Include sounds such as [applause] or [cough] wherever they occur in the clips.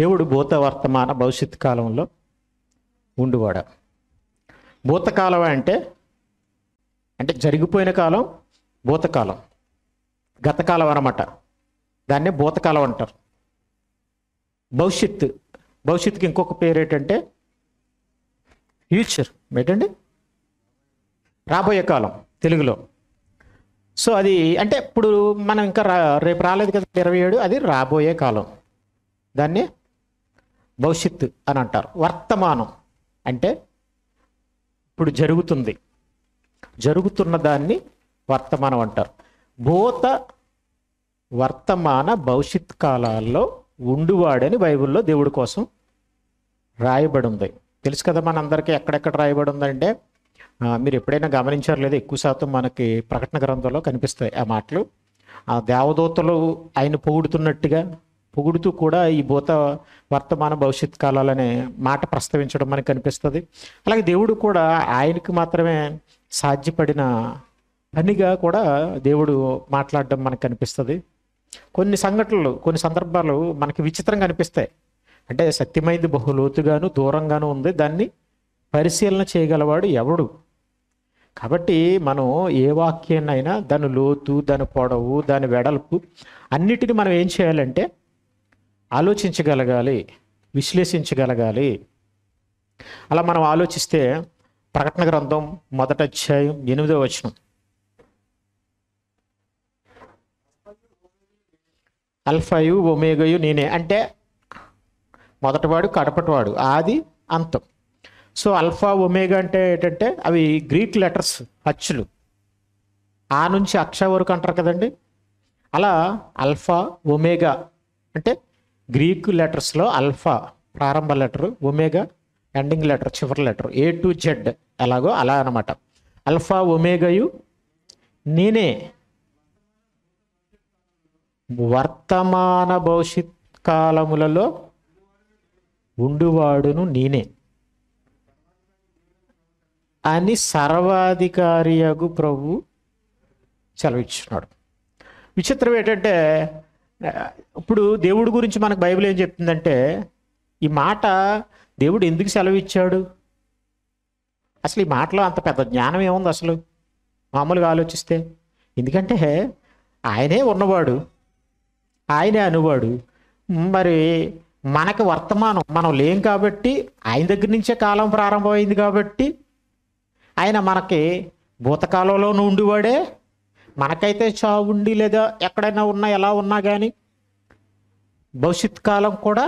దేవుడు భూత వర్తమాన భవిష్యత్ కాలంలో ఉండువాడ భూతకాలం అంటే అంటే జరిగిపోయిన కాలం భూతకాలం గతకాలం అనమాట దాన్నే భూతకాలం అంటారు భవిష్యత్తు భవిష్యత్తుకి ఇంకొక పేరు ఏంటంటే ఫ్యూచర్ ఏంటండి రాబోయే కాలం తెలుగులో సో అది అంటే ఇప్పుడు మనం ఇంకా రేపు రాలేదు కదా ఇరవై ఏడు అది రాబోయే కాలం దాన్ని భవిష్యత్తు అని అంటారు వర్తమానం అంటే ఇప్పుడు జరుగుతుంది జరుగుతున్న దాన్ని వర్తమానం అంటారు భూత వర్తమాన భవిష్యత్ కాలాల్లో ఉండువాడని బైబిల్లో దేవుడి కోసం రాయబడి ఉంది తెలుసు కదా మనందరికీ ఎక్కడెక్కడ రాయబడి ఉందంటే మీరు ఎప్పుడైనా గమనించారు లేదా ఎక్కువ శాతం మనకి ప్రకటన గ్రంథంలో కనిపిస్తాయి ఆ మాటలు ఆ దేవదూతలు ఆయన పొగుడుతున్నట్టుగా పొగుడుతూ కూడా ఈ భూత వర్తమాన భవిష్యత్ కాలాలనే మాట ప్రస్తావించడం మనకు కనిపిస్తుంది అలాగే దేవుడు కూడా ఆయనకి మాత్రమే సాధ్యపడిన పనిగా కూడా దేవుడు మాట్లాడడం మనకు కనిపిస్తుంది కొన్ని సంఘటనలు కొన్ని సందర్భాలు మనకి విచిత్రంగా అనిపిస్తాయి అంటే సత్యమైంది బహులోతుగాను దూరంగాను ఉంది దాన్ని పరిశీలన చేయగలవాడు ఎవడు కాబట్టి మనం ఏ వాక్యాన్నైనా దాని లోతు దాని పొడవు దాని వెడల్పు అన్నిటిని మనం ఏం చేయాలంటే ఆలోచించగలగాలి విశ్లేషించగలగాలి అలా మనం ఆలోచిస్తే ప్రకటన గ్రంథం మొదట అధ్యాయం ఎనిమిదో వచనం అల్ఫాయు ఒమేగయు నేనే అంటే మొదటివాడు కడపటివాడు ఆది అంతం సో అల్ఫా ఒమేగా అంటే ఏంటంటే అవి గ్రీక్ లెటర్స్ అచ్చులు ఆ నుంచి అక్ష వరకు అంటారు కదండి అలా అల్ఫా ఒమేగా అంటే గ్రీక్ లెటర్స్లో అల్ఫా ప్రారంభ లెటర్ ఒమేగా ఎండింగ్ లెటర్ చివరి లెటర్ ఏ టు జెడ్ ఎలాగో అలా అనమాట అల్ఫా ఒమేగయు నేనే వర్తమాన భవిష్యత్ కాలములలో ఉండువాడును నేనే అని సర్వాధికారియగు ప్రభు సెలవిచ్చున్నాడు విచిత్రం ఏంటంటే ఇప్పుడు దేవుడి గురించి మనకు బైబిల్ ఏం చెప్తుందంటే ఈ మాట దేవుడు ఎందుకు సెలవు ఇచ్చాడు అసలు ఈ మాటలో అంత పెద్ద జ్ఞానం ఏముంది అసలు మామూలుగా ఆలోచిస్తే ఎందుకంటే ఆయనే ఉన్నవాడు ఆయనే అనువాడు మరి మనకి వర్తమానం మనం లేం కాబట్టి ఆయన దగ్గర నుంచే కాలం ప్రారంభమైంది కాబట్టి ఆయన మనకి భూతకాలంలోనూ ఉండివాడే మనకైతే చావుండి లేదా ఎక్కడైనా ఉన్నా ఎలా ఉన్నా కానీ భవిష్యత్ కాలం కూడా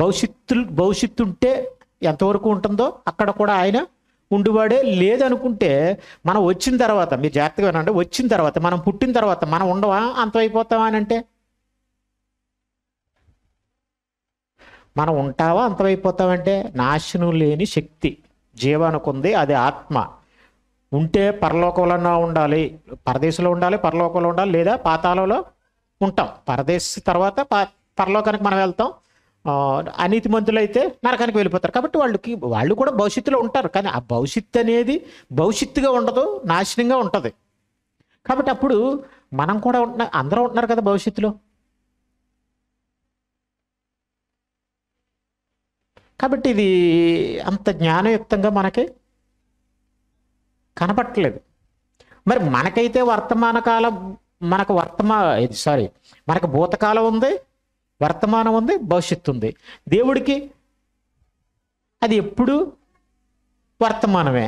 భవిష్యత్తు భవిష్యత్తు ఉంటే ఎంతవరకు ఉంటుందో అక్కడ కూడా ఆయన ఉండివాడే లేదనుకుంటే మనం వచ్చిన తర్వాత మీరు జాగ్రత్తగా అంటే వచ్చిన తర్వాత మనం పుట్టిన తర్వాత మనం ఉండవా అంత అని అంటే మనం ఉంటావా అంతమైపోతామంటే నాశనం లేని శక్తి జీవానికి ఉంది అది ఆత్మ ఉంటే పరలోకంలో ఉండాలి పరదేశంలో ఉండాలి పరలోకంలో ఉండాలి లేదా పాతాలలో ఉంటాం పరదేశ తర్వాత పరలోకానికి మనం వెళ్తాం అనీతి మంతులు అయితే నరకానికి వెళ్ళిపోతారు కాబట్టి వాళ్ళకి వాళ్ళు కూడా భవిష్యత్తులో ఉంటారు కానీ ఆ భవిష్యత్తు అనేది భవిష్యత్తుగా ఉండదు నాశనంగా ఉంటుంది కాబట్టి అప్పుడు మనం కూడా ఉంటున్నా అందరూ ఉంటున్నారు కదా భవిష్యత్తులో కాబట్టి ఇది అంత జ్ఞానయుక్తంగా మనకి కనపట్టలేదు మరి మనకైతే వర్తమాన కాలం మనకు వర్తమా సారీ మనకు భూతకాలం ఉంది వర్తమానం ఉంది భవిష్యత్తు ఉంది దేవుడికి అది ఎప్పుడు వర్తమానమే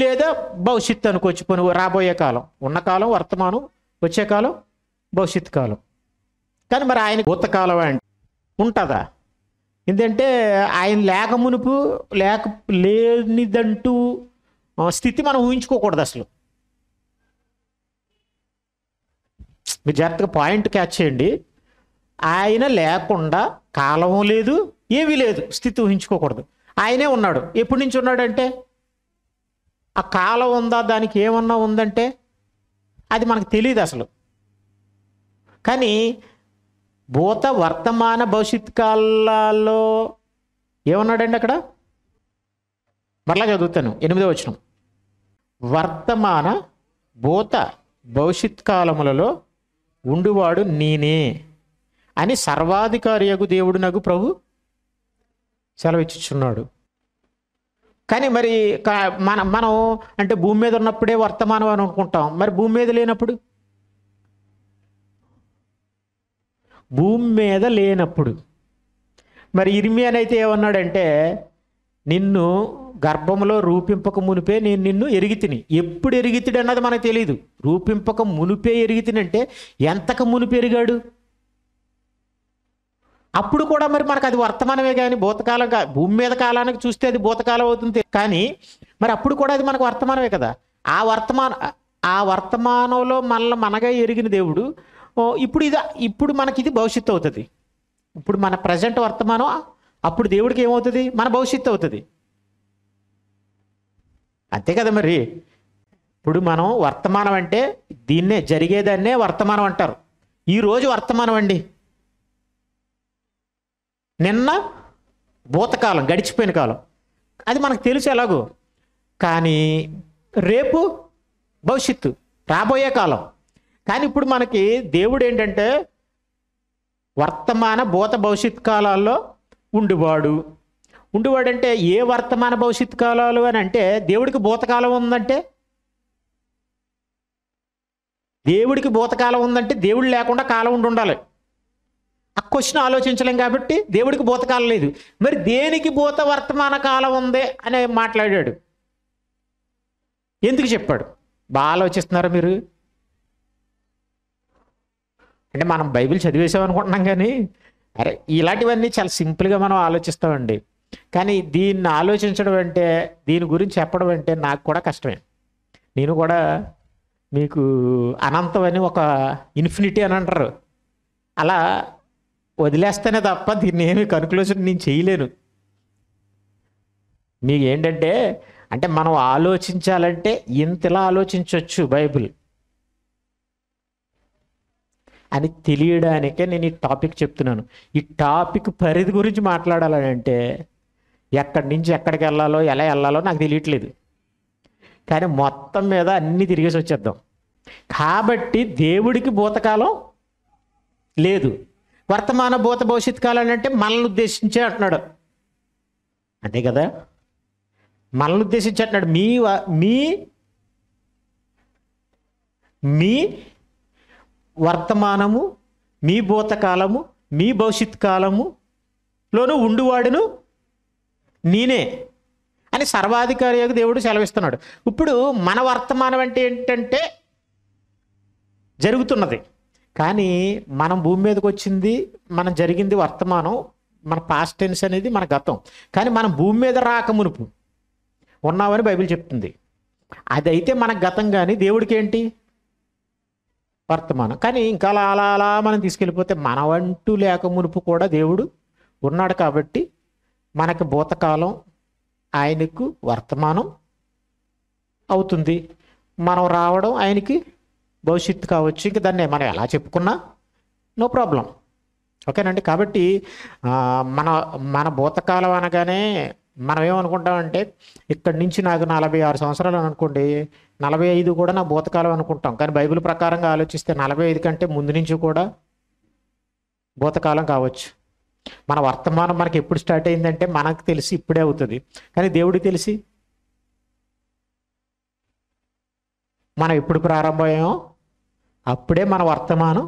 లేదా భవిష్యత్తు అనుకోవచ్చు పని రాబోయే కాలం ఉన్న కాలం వర్తమానం వచ్చే కాలం భవిష్యత్తు కాలం కానీ మరి ఆయన భూతకాలం అంటే ఉంటుందా ఎందుకంటే ఆయన లేక మునుపు లేక లేనిదంటూ స్థితి మనం ఊహించుకోకూడదు అసలు మీరు జాగ్రత్తగా పాయింట్ క్యాచ్ చేయండి ఆయన లేకుండా కాలము లేదు ఏమీ లేదు స్థితి ఊహించుకోకూడదు ఆయనే ఉన్నాడు ఎప్పటి నుంచి ఉన్నాడంటే ఆ కాలం ఉందా దానికి ఏమన్నా ఉందంటే అది మనకు తెలియదు అసలు కానీ భూత వర్తమాన భవిష్యత్ కాలాల్లో ఏమన్నాడండి అక్కడ మరలా చదువుతాను ఎనిమిదో వచ్చినాం వర్తమాన భూత భవిష్యత్ కాలములలో ఉండువాడు నేనే అని సర్వాధికారి యగు దేవుడు నాకు ప్రభు సెలవిచ్చుచున్నాడు కానీ మరి మన మనం అంటే భూమి మీద ఉన్నప్పుడే వర్తమానం అని అనుకుంటాం మరి భూమి మీద లేనప్పుడు భూమి మీద లేనప్పుడు మరి ఇర్మియానైతే ఏమన్నాడంటే నిన్ను గర్భంలో రూపింపక మునిపే నేను నిన్ను తిని ఎప్పుడు ఎరిగితిడు అన్నది మనకు తెలియదు రూపింపక మునిపే తినంటే ఎంతక మునిపి ఎరిగాడు అప్పుడు కూడా మరి మనకు అది వర్తమానమే కానీ భూతకాలం భూమి మీద కాలానికి చూస్తే అది భూతకాలం అవుతుంది కానీ మరి అప్పుడు కూడా అది మనకు వర్తమానమే కదా ఆ వర్తమాన ఆ వర్తమానంలో మనల్ని మనగా ఎరిగిన దేవుడు ఇప్పుడు ఇది ఇప్పుడు మనకి ఇది భవిష్యత్తు అవుతుంది ఇప్పుడు మన ప్రజెంట్ వర్తమానం అప్పుడు దేవుడికి ఏమవుతుంది మన భవిష్యత్తు అవుతుంది అంతే కదా మరి ఇప్పుడు మనం వర్తమానం అంటే దీన్నే జరిగేదాన్నే వర్తమానం అంటారు ఈరోజు వర్తమానం అండి నిన్న భూతకాలం గడిచిపోయిన కాలం అది మనకు తెలుసు ఎలాగో కానీ రేపు భవిష్యత్తు రాబోయే కాలం కానీ ఇప్పుడు మనకి దేవుడు ఏంటంటే వర్తమాన భూత భవిష్యత్ కాలాల్లో ఉండివాడు ఉండేవాడంటే ఏ వర్తమాన భవిష్యత్ కాలాలు అని అంటే దేవుడికి భూతకాలం ఉందంటే దేవుడికి భూతకాలం ఉందంటే దేవుడు లేకుండా కాలం ఉండి ఉండాలి ఆ క్వశ్చన్ ఆలోచించలేం కాబట్టి దేవుడికి భూతకాలం లేదు మరి దేనికి భూత వర్తమాన కాలం ఉంది అని మాట్లాడాడు ఎందుకు చెప్పాడు బాగా ఆలోచిస్తున్నారా మీరు అంటే మనం బైబిల్ చదివేసాం అనుకుంటున్నాం కానీ అరే ఇలాంటివన్నీ చాలా సింపుల్గా మనం ఆలోచిస్తామండి కానీ దీన్ని ఆలోచించడం అంటే దీని గురించి చెప్పడం అంటే నాకు కూడా కష్టమే నేను కూడా మీకు అనంతం అని ఒక ఇన్ఫినిటీ అని అంటారు అలా వదిలేస్తేనే తప్ప దీన్ని ఏమి కన్క్లూజన్ నేను చేయలేను మీకు ఏంటంటే అంటే మనం ఆలోచించాలంటే ఇంతలా ఆలోచించవచ్చు బైబిల్ అని తెలియడానికే నేను ఈ టాపిక్ చెప్తున్నాను ఈ టాపిక్ పరిధి గురించి మాట్లాడాలంటే ఎక్కడి నుంచి ఎక్కడికి వెళ్ళాలో ఎలా వెళ్ళాలో నాకు తెలియట్లేదు కానీ మొత్తం మీద అన్నీ తిరిగేసి వచ్చేద్దాం కాబట్టి దేవుడికి భూతకాలం లేదు వర్తమాన భూత భవిష్యత్ కాలం అంటే మనల్ని ఉద్దేశించే అంటున్నాడు అంతే కదా మనల్ని ఉద్దేశించి అంటున్నాడు మీ మీ మీ వర్తమానము మీ భూతకాలము మీ భవిష్యత్ కాలములోనూ ఉండువాడును నేనే అని సర్వాధికారి యొక్క దేవుడు సెలవిస్తున్నాడు ఇప్పుడు మన వర్తమానం అంటే ఏంటంటే జరుగుతున్నది కానీ మనం భూమి మీదకి వచ్చింది మనం జరిగింది వర్తమానం మన పాస్ట్ టెన్స్ అనేది మన గతం కానీ మనం భూమి మీద రాక మునుపు ఉన్నామని బైబిల్ చెప్తుంది అది అయితే మన గతం కానీ దేవుడికి ఏంటి వర్తమానం కానీ ఇంకా అలా అలా అలా మనం తీసుకెళ్ళిపోతే మనవంటూ లేక మునుపు కూడా దేవుడు ఉన్నాడు కాబట్టి మనకి భూతకాలం ఆయనకు వర్తమానం అవుతుంది మనం రావడం ఆయనకి భవిష్యత్తు కావచ్చు ఇంక దాన్ని మనం ఎలా చెప్పుకున్నా నో ప్రాబ్లం ఓకేనండి కాబట్టి మన మన భూతకాలం అనగానే మనం ఏమనుకుంటామంటే ఇక్కడి నుంచి నాకు నలభై ఆరు సంవత్సరాలు అనుకోండి నలభై ఐదు కూడా నా భూతకాలం అనుకుంటాం కానీ బైబిల్ ప్రకారంగా ఆలోచిస్తే నలభై ఐదు కంటే ముందు నుంచి కూడా భూతకాలం కావచ్చు మన వర్తమానం మనకి ఎప్పుడు స్టార్ట్ అయిందంటే మనకు తెలిసి ఇప్పుడే అవుతుంది కానీ దేవుడు తెలిసి మనం ఎప్పుడు ప్రారంభమయ్యామో అప్పుడే మన వర్తమానం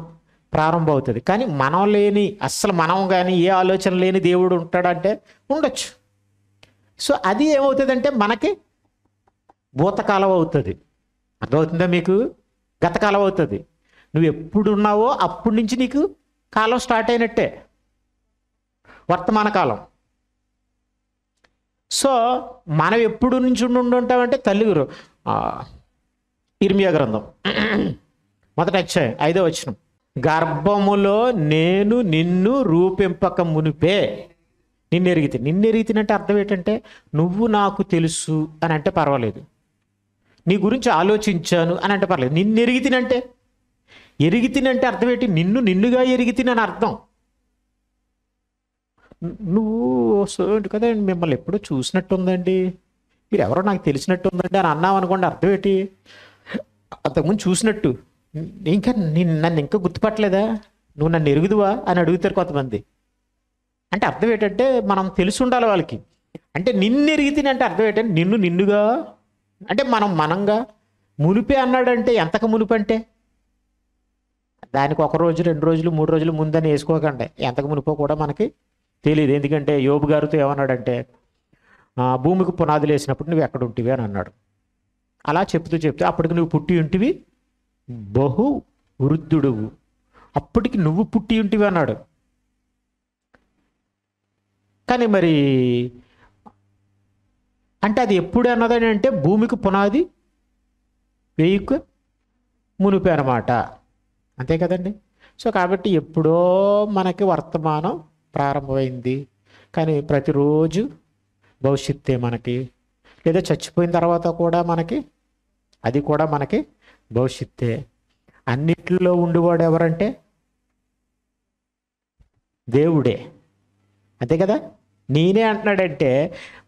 ప్రారంభం అవుతుంది కానీ మనం లేని అస్సలు మనం కానీ ఏ ఆలోచన లేని దేవుడు ఉంటాడంటే ఉండొచ్చు సో అది ఏమవుతుందంటే మనకి భూతకాలం అవుతుంది అర్థమవుతుందా మీకు గతకాలం అవుతుంది నువ్వు ఎప్పుడున్నావో అప్పటి నుంచి నీకు కాలం స్టార్ట్ అయినట్టే వర్తమాన కాలం సో మనం ఎప్పుడు నుంచి ఉంటామంటే తల్లి ఇర్మియా గ్రంథం మొదట వచ్చాయి ఐదో వచ్చిన గర్భములో నేను నిన్ను రూపింపక మునిపే నిన్నెరిగితే ఎరిగితేనంటే అర్థం ఏంటంటే నువ్వు నాకు తెలుసు అని అంటే పర్వాలేదు నీ గురించి ఆలోచించాను అని అంటే పర్లేదు ఎరిగితేనంటే ఎరిగితేనంటే అర్థం ఏంటి నిన్ను నిన్నుగా ఎరిగితేనని అర్థం నువ్వు వస్తుంది కదా మిమ్మల్ని ఎప్పుడూ ఉందండి మీరు ఎవరో నాకు తెలిసినట్టు ఉందండి అని అన్నాం అనుకోండి అర్థం ఏంటి అంతకుముందు చూసినట్టు ఇంకా నేను నన్ను ఇంకా గుర్తుపట్టలేదా నువ్వు నన్ను ఎరుగుదువా అని అడుగుతారు కొంతమంది అంటే అర్థం ఏంటంటే మనం తెలిసి ఉండాలి వాళ్ళకి అంటే నిన్ను ఎరిగితేనే అంటే అర్థం ఏంటంటే నిన్ను నిన్నుగా అంటే మనం మనంగా మునిపే అన్నాడంటే ఎంతక మునిపి అంటే దానికి ఒక రోజు రెండు రోజులు మూడు రోజులు ముందని వేసుకోకండి ఎంతకు మునిపో కూడా మనకి తెలియదు ఎందుకంటే యోబు గారితో ఏమన్నాడంటే భూమికి పునాదులు వేసినప్పుడు నువ్వు ఎక్కడ ఉంటివి అని అన్నాడు అలా చెప్తూ చెప్తే అప్పటికి నువ్వు పుట్టి ఉంటివి బహు వృద్ధుడువు అప్పటికి నువ్వు పుట్టి ఉంటివి అన్నాడు కానీ మరి అంటే అది ఎప్పుడు అన్నదని అంటే భూమికి పునాది వేయుక మునిపే అనమాట అంతే కదండి సో కాబట్టి ఎప్పుడో మనకి వర్తమానం ప్రారంభమైంది కానీ ప్రతిరోజు భవిష్యత్తే మనకి లేదా చచ్చిపోయిన తర్వాత కూడా మనకి అది కూడా మనకి భవిష్యత్తే అన్నిట్లో ఉండివాడు ఎవరంటే దేవుడే అంతే కదా నేనే అంటున్నాడంటే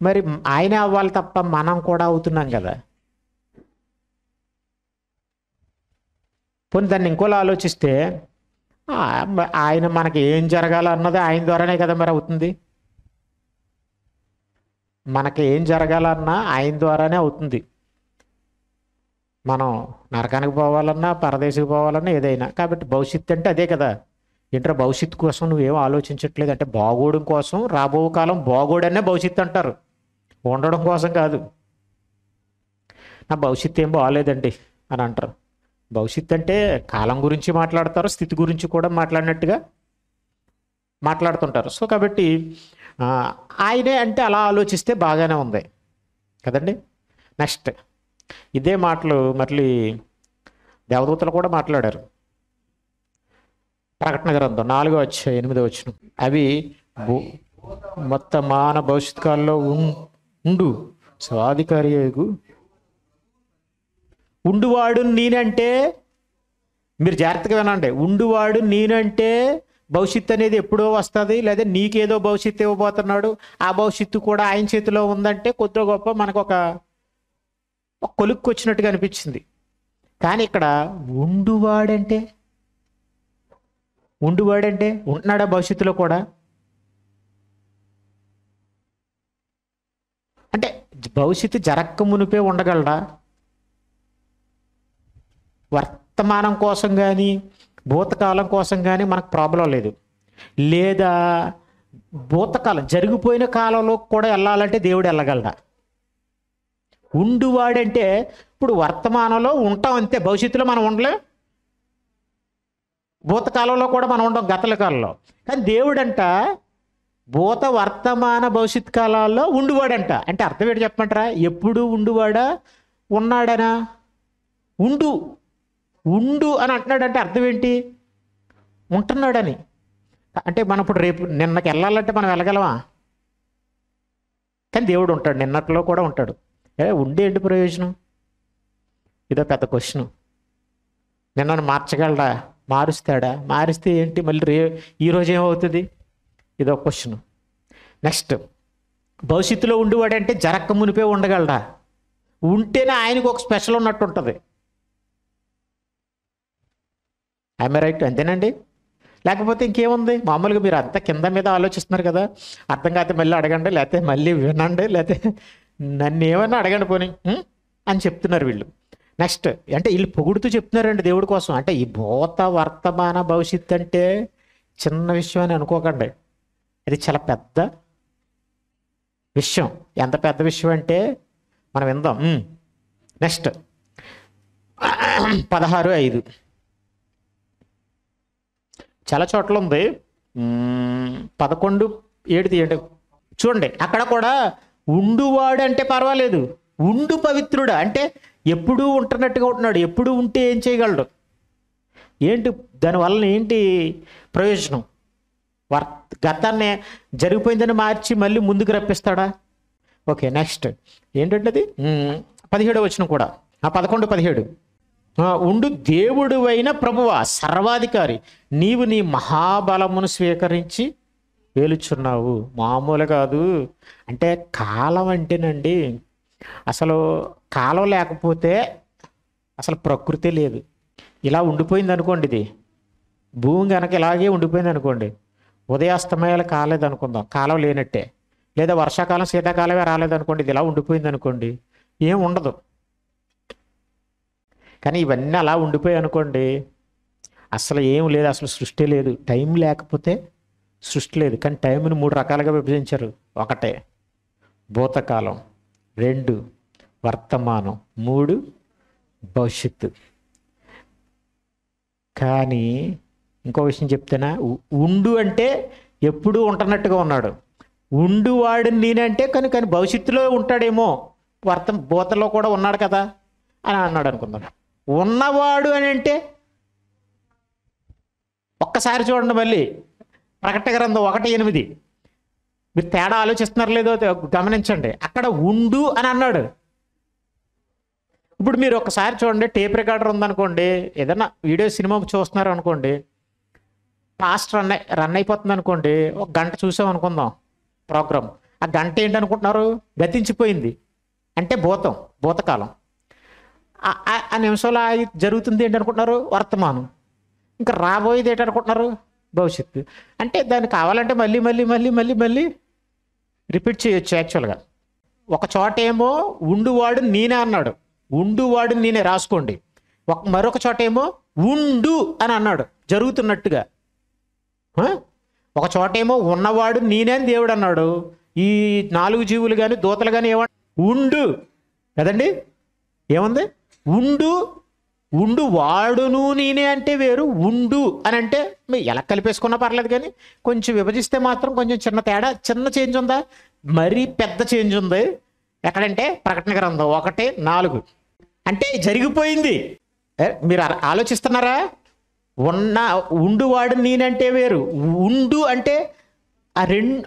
మరి ఆయన అవ్వాలి తప్ప మనం కూడా అవుతున్నాం కదా పోనీ దాన్ని ఇంకోలా ఆలోచిస్తే ఆయన మనకి ఏం జరగాలన్నది ఆయన ద్వారానే కదా మరి అవుతుంది మనకి ఏం జరగాలన్నా ఆయన ద్వారానే అవుతుంది మనం నరకానికి పోవాలన్నా పరదేశికి పోవాలన్నా ఏదైనా కాబట్టి భవిష్యత్తు అంటే అదే కదా ఏంటో భవిష్యత్తు కోసం నువ్వేం ఆలోచించట్లేదు అంటే బాగోడం కోసం రాబో కాలం బాగోడనే భవిష్యత్తు అంటారు ఉండడం కోసం కాదు నా భవిష్యత్తు ఏం బాగాలేదండి అని అంటారు భవిష్యత్ అంటే కాలం గురించి మాట్లాడతారు స్థితి గురించి కూడా మాట్లాడినట్టుగా మాట్లాడుతుంటారు సో కాబట్టి ఆయనే అంటే అలా ఆలోచిస్తే బాగానే ఉంది కదండి నెక్స్ట్ ఇదే మాటలు మళ్ళీ దేవదూతలు కూడా మాట్లాడారు ప్రకటన గ్రంథం నాలుగో వచ్చా ఎనిమిదో వచ్చిన అవి మొత్తం మాన భవిష్యత్ కాలంలో ఉండు స్వాధికారి ఉండువాడు నేనంటే మీరు జాగ్రత్తగా వినండి ఉండువాడు నేనంటే భవిష్యత్తు అనేది ఎప్పుడో వస్తుంది లేదా నీకేదో భవిష్యత్తు ఇవ్వబోతున్నాడు ఆ భవిష్యత్తు కూడా ఆయన చేతిలో ఉందంటే కొద్దిగా గొప్ప మనకు ఒక కొలుక్కు వచ్చినట్టుగా అనిపించింది కానీ ఇక్కడ ఉండువాడంటే ఉండువాడంటే ఉంటున్నాడా భవిష్యత్తులో కూడా అంటే భవిష్యత్తు జరక్క మునిపే ఉండగలడా వర్తమానం కోసం కానీ భూతకాలం కోసం కానీ మనకు ప్రాబ్లం లేదు లేదా భూతకాలం జరిగిపోయిన కాలంలో కూడా వెళ్ళాలంటే దేవుడు వెళ్ళగలడా ఉండువాడంటే ఇప్పుడు వర్తమానంలో ఉంటాం అంతే భవిష్యత్తులో మనం ఉండలే భూతకాలంలో కూడా మనం ఉండం గతల కాలంలో కానీ దేవుడంట భూత వర్తమాన భవిష్యత్ కాలాల్లో ఉండువాడంట అంటే అర్థం ఏంటి చెప్పమంటారా ఎప్పుడు ఉండువాడా ఉన్నాడనా ఉండు ఉండు అని అంటున్నాడంటే అర్థం ఏంటి ఉంటున్నాడని అంటే మనం ఇప్పుడు రేపు నిన్నకి వెళ్ళాలంటే మనం వెళ్ళగలమా కానీ దేవుడు ఉంటాడు నిన్నట్లో కూడా ఉంటాడు ఉండే ఏంటి ప్రయోజనం ఇదో పెద్ద క్వశ్చన్ నిన్నను మార్చగలడా మారుస్తాడా మారిస్తే ఏంటి మళ్ళీ రే ఈరోజు ఏమవుతుంది ఇదో క్వశ్చన్ నెక్స్ట్ భవిష్యత్తులో ఉండేవాడంటే జరక్క మునిపే ఉండగలడా ఉంటేనే ఆయనకు ఒక స్పెషల్ ఉన్నట్టు ఉంటుంది ఐమె రైట్ అంతేనండి లేకపోతే ఇంకేముంది మామూలుగా మీరు అంత కింద మీద ఆలోచిస్తున్నారు కదా అర్థం కాకపోతే మళ్ళీ అడగండి లేకపోతే మళ్ళీ వినండి లేకపోతే నన్ను ఏమన్నా అడగండి పోని అని చెప్తున్నారు వీళ్ళు నెక్స్ట్ అంటే వీళ్ళు పొగుడుతూ చెప్తున్నారండి దేవుడి కోసం అంటే ఈ భూత వర్తమాన భవిష్యత్ అంటే చిన్న విషయం అని అనుకోకండి అది చాలా పెద్ద విషయం ఎంత పెద్ద విషయం అంటే మనం విందాం నెక్స్ట్ పదహారు ఐదు చాలా చోట్ల ఉంది పదకొండు ఏడు తీయండి చూడండి అక్కడ కూడా ఉండువాడు అంటే పర్వాలేదు ఉండు పవిత్రుడు అంటే ఎప్పుడూ ఉంటున్నట్టుగా ఉంటున్నాడు ఎప్పుడు ఉంటే ఏం చేయగలడు ఏంటి దానివల్ల ఏంటి ప్రయోజనం వర్ గతాన్ని జరిగిపోయిందని మార్చి మళ్ళీ ముందుకు రప్పిస్తాడా ఓకే నెక్స్ట్ ఏంటంటే అది పదిహేడు వచ్చిన కూడా ఆ పదకొండు పదిహేడు ఉండు అయిన ప్రభువ సర్వాధికారి నీవు నీ మహాబలమును స్వీకరించి వేలుచున్నావు మామూలు కాదు అంటే కాలం అంటేనండి అసలు కాలం లేకపోతే అసలు ప్రకృతి లేదు ఇలా ఉండిపోయింది అనుకోండి ఇది భూమి కనుక ఇలాగే ఉండిపోయింది అనుకోండి ఉదయాస్తమయాలు కాలేదు అనుకుందాం కాలం లేనట్టే లేదా వర్షాకాలం శీతాకాలమే రాలేదనుకోండి ఇది ఇలా ఉండిపోయింది అనుకోండి ఏం ఉండదు కానీ ఇవన్నీ అలా ఉండిపోయాయి అనుకోండి అసలు ఏం లేదు అసలు సృష్టి లేదు టైం లేకపోతే సృష్టి లేదు కానీ టైంని మూడు రకాలుగా విభజించారు ఒకటే భూతకాలం రెండు వర్తమానం మూడు భవిష్యత్తు కానీ ఇంకో విషయం చెప్తేనా ఉండు అంటే ఎప్పుడూ ఉంటున్నట్టుగా ఉన్నాడు ఉండు వాడు నేనంటే కానీ కానీ భవిష్యత్తులో ఉంటాడేమో వర్తం భూతలో కూడా ఉన్నాడు కదా అని అన్నాడు అనుకుందాం ఉన్నవాడు అని అంటే ఒక్కసారి చూడండి మళ్ళీ ప్రకట గ్రంథం ఒకటి ఎనిమిది మీరు తేడా ఆలోచిస్తున్నారు లేదో గమనించండి అక్కడ ఉండు అని అన్నాడు ఇప్పుడు మీరు ఒకసారి చూడండి టేప్ రికార్డర్ ఉందనుకోండి ఏదైనా వీడియో సినిమా చూస్తున్నారు అనుకోండి ఫాస్ట్ రన్ రన్ అయిపోతుంది అనుకోండి ఒక గంట చూసాం అనుకుందాం ప్రోగ్రామ్ ఆ గంట ఏంటనుకుంటున్నారు గతించిపోయింది అంటే భూతం భూతకాలం ఆ నిమిషంలో జరుగుతుంది ఏంటనుకుంటున్నారు వర్తమానం ఇంకా రాబోయేది ఏంటనుకుంటున్నారు భవిష్యత్తు అంటే దాన్ని కావాలంటే మళ్ళీ మళ్ళీ మళ్ళీ మళ్ళీ మళ్ళీ రిపీట్ చేయొచ్చు యాక్చువల్గా ఒక చోట ఏమో ఉండువాడు నేనే అన్నాడు ఉండువాడు నేనే రాసుకోండి ఒక మరొక చోట ఏమో ఉండు అని అన్నాడు జరుగుతున్నట్టుగా ఒక చోట ఏమో ఉన్నవాడు నేనే అని దేవుడు అన్నాడు ఈ నాలుగు జీవులు కానీ దూతలు కానీ ఏమన్నా ఉండు కదండి ఏముంది ఉండు ఉండు వాడును నేనే అంటే వేరు ఉండు అని అంటే ఎలా కలిపేసుకున్నా పర్లేదు కానీ కొంచెం విభజిస్తే మాత్రం కొంచెం చిన్న తేడా చిన్న చేంజ్ ఉందా మరీ పెద్ద చేంజ్ ఉంది ఎక్కడంటే ప్రకటన గ్రంథం ఒకటి నాలుగు అంటే జరిగిపోయింది మీరు ఆలోచిస్తున్నారా ఉన్న ఉండువాడు నేనంటే వేరు ఉండు అంటే ఆ రెండు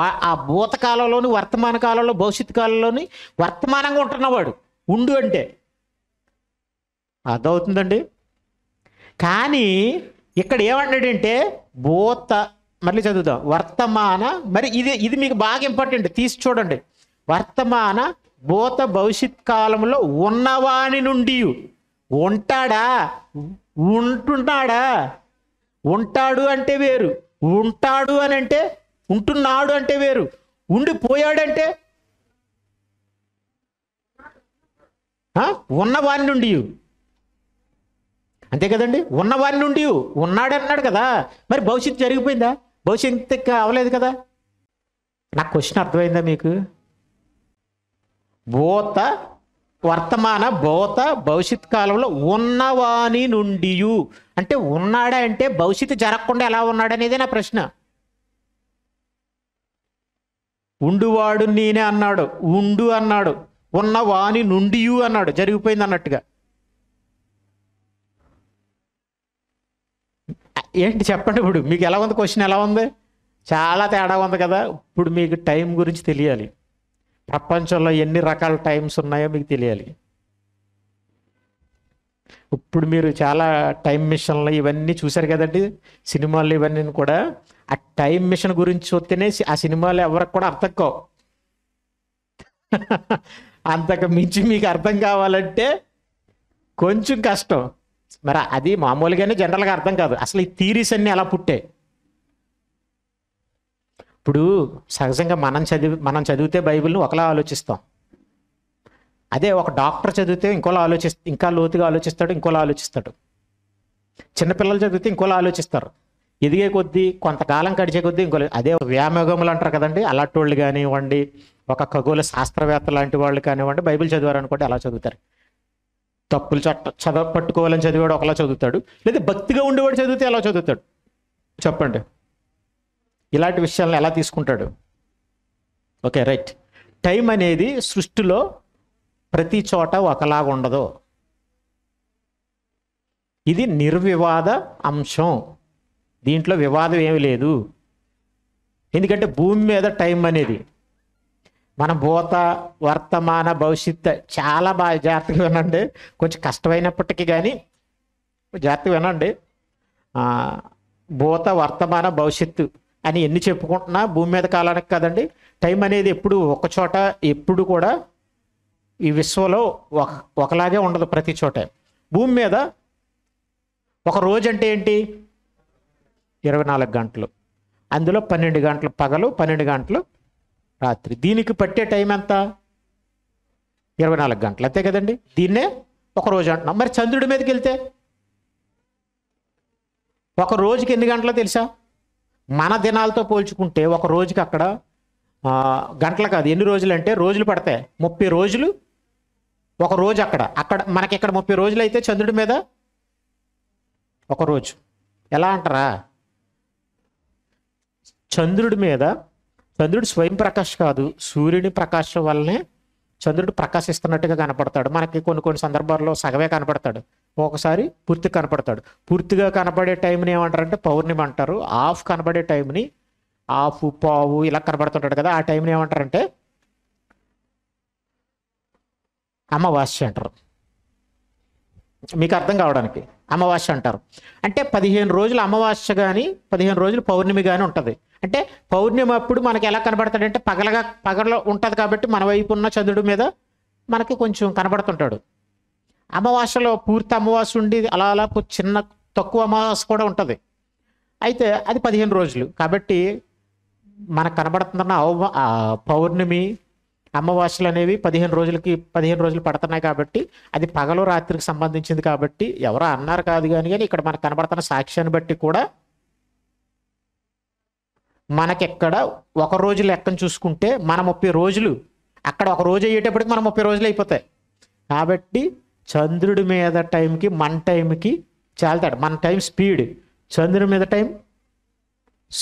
ఆ భూతకాలంలోని వర్తమాన కాలంలో భవిష్యత్ కాలంలోని వర్తమానంగా ఉంటున్నవాడు ఉండు అంటే అర్థమవుతుందండి కానీ ఇక్కడ ఏమంటాడంటే భూత మళ్ళీ చదువుదాం వర్తమాన మరి ఇది ఇది మీకు బాగా ఇంపార్టెంట్ తీసి చూడండి వర్తమాన భూత భవిష్యత్ కాలంలో ఉన్నవాని నుండి ఉంటాడా ఉంటున్నాడా ఉంటాడు అంటే వేరు ఉంటాడు అని అంటే ఉంటున్నాడు అంటే వేరు ఉండిపోయాడంటే ఉన్నవాని నుండి అంతే కదండి ఉన్నవారి నుండి ఉన్నాడు అన్నాడు కదా మరి భవిష్యత్తు జరిగిపోయిందా భవిష్యత్తు అవ్వలేదు కదా నా క్వశ్చన్ అర్థమైందా మీకు భూత వర్తమాన భూత భవిష్యత్ కాలంలో ఉన్నవాని నుండి అంటే ఉన్నాడా అంటే భవిష్యత్తు జరగకుండా ఎలా ఉన్నాడనేదే నా ప్రశ్న ఉండువాడు నేనే అన్నాడు ఉండు అన్నాడు ఉన్నవాని నుండి అన్నాడు జరిగిపోయింది అన్నట్టుగా ఏంటి చెప్పండి ఇప్పుడు మీకు ఎలా ఉంది క్వశ్చన్ ఎలా ఉంది చాలా తేడా ఉంది కదా ఇప్పుడు మీకు టైం గురించి తెలియాలి ప్రపంచంలో ఎన్ని రకాల టైమ్స్ ఉన్నాయో మీకు తెలియాలి ఇప్పుడు మీరు చాలా టైం మిషన్లు ఇవన్నీ చూశారు కదండి సినిమాలు ఇవన్నీ కూడా ఆ టైం మిషన్ గురించి చూస్తేనే ఆ సినిమాలు ఎవరికి కూడా అర్థం కావు [laughs] అంతకు మించి మీకు అర్థం కావాలంటే కొంచెం కష్టం మరి అది మామూలుగానే జనరల్గా అర్థం కాదు అసలు ఈ థీరీస్ అన్నీ అలా పుట్టాయి ఇప్పుడు సహజంగా మనం చదివి మనం చదివితే బైబిల్ని ఒకలా ఆలోచిస్తాం అదే ఒక డాక్టర్ చదివితే ఇంకోలా ఆలోచి ఇంకా లోతుగా ఆలోచిస్తాడు ఇంకోలా ఆలోచిస్తాడు చిన్నపిల్లలు చదివితే ఇంకోలా ఆలోచిస్తారు ఎదిగే కొద్దీ కొంతకాలం గడిచే కొద్దీ ఇంకో అదే వ్యామోగములు అంటారు కదండి అలాంటి వాళ్ళు కానివ్వండి ఒక ఖగోళ శాస్త్రవేత్త లాంటి వాళ్ళు కానివ్వండి బైబిల్ చదివారనుకోండి అలా చదువుతారు తప్పులు చట్ట చదవ పట్టుకోవాలని చదివాడు ఒకలా చదువుతాడు లేదా భక్తిగా ఉండేవాడు చదివితే ఎలా చదువుతాడు చెప్పండి ఇలాంటి విషయాలను ఎలా తీసుకుంటాడు ఓకే రైట్ టైం అనేది సృష్టిలో ప్రతి చోట ఒకలాగా ఉండదు ఇది నిర్వివాద అంశం దీంట్లో వివాదం ఏమి లేదు ఎందుకంటే భూమి మీద టైం అనేది మన భూత వర్తమాన భవిష్యత్ చాలా బాగా జాగ్రత్తగా వినండి కొంచెం కష్టమైనప్పటికీ కానీ జాగ్రత్తగా వినండి భూత వర్తమాన భవిష్యత్తు అని ఎన్ని చెప్పుకుంటున్నా భూమి మీద కాలానికి కదండి టైం అనేది ఎప్పుడు ఒకచోట ఎప్పుడు కూడా ఈ విశ్వంలో ఒక ఒకలాగే ఉండదు ప్రతి చోట భూమి మీద ఒక రోజు అంటే ఏంటి ఇరవై నాలుగు గంటలు అందులో పన్నెండు గంటలు పగలు పన్నెండు గంటలు రాత్రి దీనికి పట్టే టైం ఎంత ఇరవై నాలుగు గంటలు అంతే కదండి దీన్నే ఒక రోజు అంటున్నాం మరి చంద్రుడి మీదకి వెళ్తే ఒక రోజుకి ఎన్ని గంటలు తెలుసా మన దినాలతో పోల్చుకుంటే ఒక రోజుకి అక్కడ గంటల కాదు ఎన్ని రోజులు అంటే రోజులు పడతాయి ముప్పై రోజులు ఒక రోజు అక్కడ అక్కడ మనకి ఇక్కడ ముప్పై రోజులు అయితే చంద్రుడి మీద ఒక రోజు ఎలా అంటారా చంద్రుడి మీద చంద్రుడు స్వయం ప్రకాష్ కాదు సూర్యుని ప్రకాశం వల్లనే చంద్రుడు ప్రకాశిస్తున్నట్టుగా కనపడతాడు మనకి కొన్ని కొన్ని సందర్భాల్లో సగమే కనపడతాడు ఒకసారి పూర్తి కనపడతాడు పూర్తిగా కనపడే టైంని ఏమంటారంటే పౌర్ణిమ అంటారు ఆఫ్ కనబడే టైంని ఆఫ్ పావు ఇలా కనబడుతుంటాడు కదా ఆ టైంని ఏమంటారంటే అమావాస్య అంటారు మీకు అర్థం కావడానికి అమావాస్య అంటారు అంటే పదిహేను రోజులు అమావాస్య కానీ పదిహేను రోజులు పౌర్ణమి కానీ ఉంటుంది అంటే పౌర్ణమి అప్పుడు మనకి ఎలా కనబడతాడంటే పగలగా పగల ఉంటుంది కాబట్టి మన వైపు ఉన్న చంద్రుడి మీద మనకి కొంచెం కనబడుతుంటాడు అమావాస్యలో పూర్తి అమావాస్య ఉండి అలా అలా చిన్న తక్కువ అమావాస్య కూడా ఉంటుంది అయితే అది పదిహేను రోజులు కాబట్టి మనకు కనబడుతున్న పౌర్ణమి అమ్మవాసులు అనేవి పదిహేను రోజులకి పదిహేను రోజులు పడుతున్నాయి కాబట్టి అది పగలు రాత్రికి సంబంధించింది కాబట్టి ఎవరో అన్నారు కాదు కానీ కానీ ఇక్కడ మనకు కనబడుతున్న సాక్ష్యాన్ని బట్టి కూడా మనకెక్కడ ఒక రోజు లెక్కను చూసుకుంటే మన ముప్పై రోజులు అక్కడ ఒక రోజు అయ్యేటప్పటికి మన ముప్పై రోజులు అయిపోతాయి కాబట్టి చంద్రుడి మీద టైంకి మన టైంకి చాలుతాడు మన టైం స్పీడ్ చంద్రుడి మీద టైం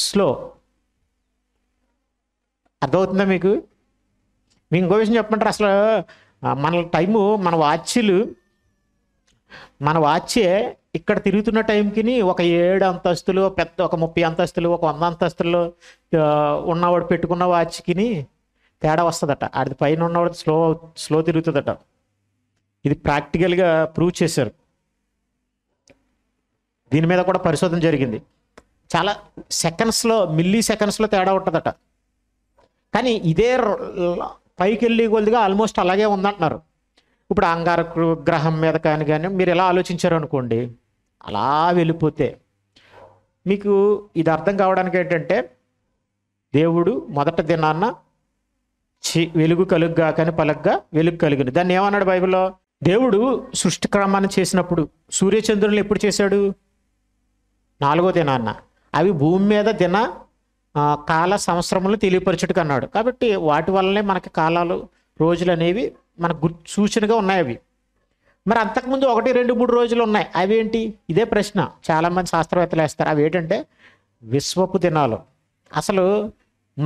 స్లో అర్థమవుతుందా మీకు మీకు ఇంకో విషయం చెప్పమంటారు అసలు మన టైము మన వాచ్లు మన వాచే ఇక్కడ తిరుగుతున్న టైంకి ఒక ఏడు అంతస్తులు పెద్ద ఒక ముప్పై అంతస్తులు ఒక వంద అంతస్తులు ఉన్నవాడు పెట్టుకున్న వాచ్కిని తేడా వస్తుందట అది పైన ఉన్నవాడు స్లో స్లో తిరుగుతుందట ఇది ప్రాక్టికల్గా ప్రూవ్ చేశారు దీని మీద కూడా పరిశోధన జరిగింది చాలా సెకండ్స్లో మిల్లీ సెకండ్స్లో తేడా ఉంటుందట కానీ ఇదే పైకి వెళ్ళి కొద్దిగా ఆల్మోస్ట్ అలాగే ఉందంటున్నారు ఇప్పుడు అంగార గ్రహం మీద కానీ కానీ మీరు ఎలా ఆలోచించారు అనుకోండి అలా వెళ్ళిపోతే మీకు ఇది అర్థం కావడానికి ఏంటంటే దేవుడు మొదట దినాన్న చి వెలుగు కలుగ్గా కానీ పలగ్గా వెలుగు కలిగింది దాన్ని ఏమన్నాడు బైబిల్లో దేవుడు సృష్టి క్రమాన్ని చేసినప్పుడు సూర్యచంద్రులను ఎప్పుడు చేశాడు నాలుగో దినాన్న అవి భూమి మీద దిన కాల సంవత్సరములు తెలియపరచుటకు అన్నాడు కాబట్టి వాటి వల్లనే మనకి కాలాలు రోజులు అనేవి మనకు గుర్ సూచనగా ఉన్నాయి అవి మరి అంతకుముందు ఒకటి రెండు మూడు రోజులు ఉన్నాయి అవి ఏంటి ఇదే ప్రశ్న చాలామంది శాస్త్రవేత్తలు వేస్తారు అవి ఏంటంటే విశ్వపు దినాలు అసలు